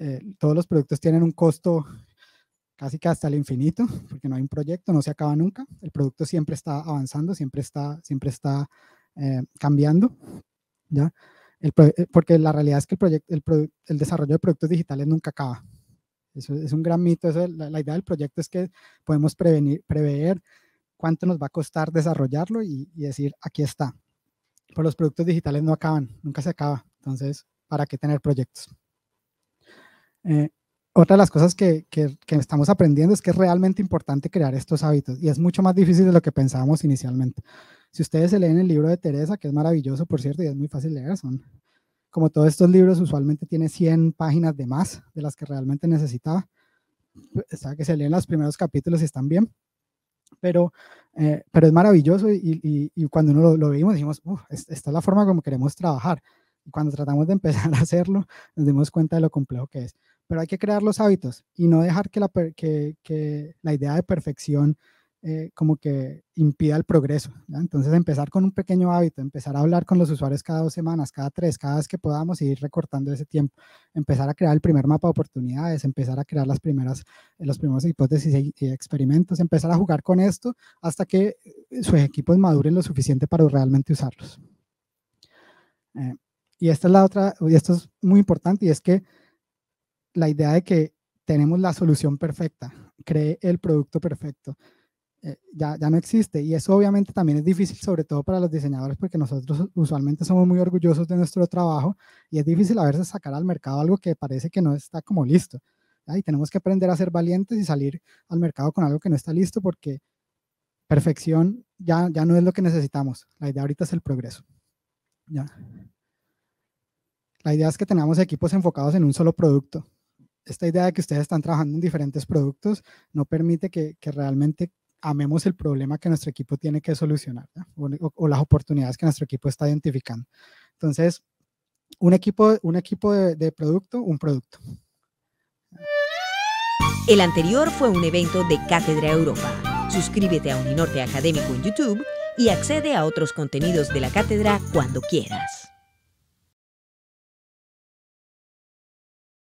eh, todos los productos tienen un costo casi que hasta el infinito, [laughs] porque no hay un proyecto, no se acaba nunca, el producto siempre está avanzando, siempre está, siempre está eh, cambiando, ¿ya? El, eh, porque la realidad es que el, proyecto, el, el, desarrollo de productos digitales nunca acaba. Eso es un gran mito, la, idea del proyecto es que podemos prevenir, prever cuánto nos va a costar desarrollarlo y, decir, aquí está. Pero los productos digitales no acaban, nunca se acaba, entonces, ¿para qué tener proyectos? Eh, otra de las cosas que, que, estamos aprendiendo es que es realmente importante crear estos hábitos y es mucho más difícil de lo que pensábamos inicialmente. Si ustedes se leen el libro de Teresa, que es maravilloso, por cierto, y es muy fácil leer, son como todos estos libros, usualmente tiene 100 páginas de más de las que realmente necesitaba. Está que se leen los primeros capítulos y están bien, pero, eh, pero es maravilloso y, y, cuando uno lo, lo vimos dijimos, esta es la forma como queremos trabajar cuando tratamos de empezar a hacerlo, nos dimos cuenta de lo complejo que es. Pero hay que crear los hábitos y no dejar que la, que, la idea de perfección eh, como que impida el progreso. Entonces, empezar con un pequeño hábito, empezar a hablar con los usuarios cada dos semanas, cada tres, cada vez que podamos y ir recortando ese tiempo. Empezar a crear el primer mapa de oportunidades, empezar a crear las primeras, eh, los primeros hipótesis y, experimentos, empezar a jugar con esto hasta que eh, sus equipos maduren lo suficiente para realmente usarlos. Eh, y esta es la otra, y esto es muy importante, y es que la idea de que tenemos la solución perfecta, cree el producto perfecto, eh, ya, ya no existe. Y eso obviamente también es difícil, sobre todo para los diseñadores, porque nosotros usualmente somos muy orgullosos de nuestro trabajo y es difícil a veces sacar al mercado algo que parece que no está como listo. Y tenemos que aprender a ser valientes y salir al mercado con algo que no está listo porque perfección ya, ya no es lo que necesitamos. La idea ahorita es el progreso. ¿ya? La idea es que tengamos equipos enfocados en un solo producto. Esta idea de que ustedes están trabajando en diferentes productos no permite que, realmente amemos el problema que nuestro equipo tiene que solucionar o, las oportunidades que nuestro equipo está identificando. Entonces, un equipo, un equipo de, de producto, un producto. El anterior fue un evento de Cátedra Europa. Suscríbete a Uninorte Académico en YouTube y accede a otros contenidos de la cátedra cuando quieras.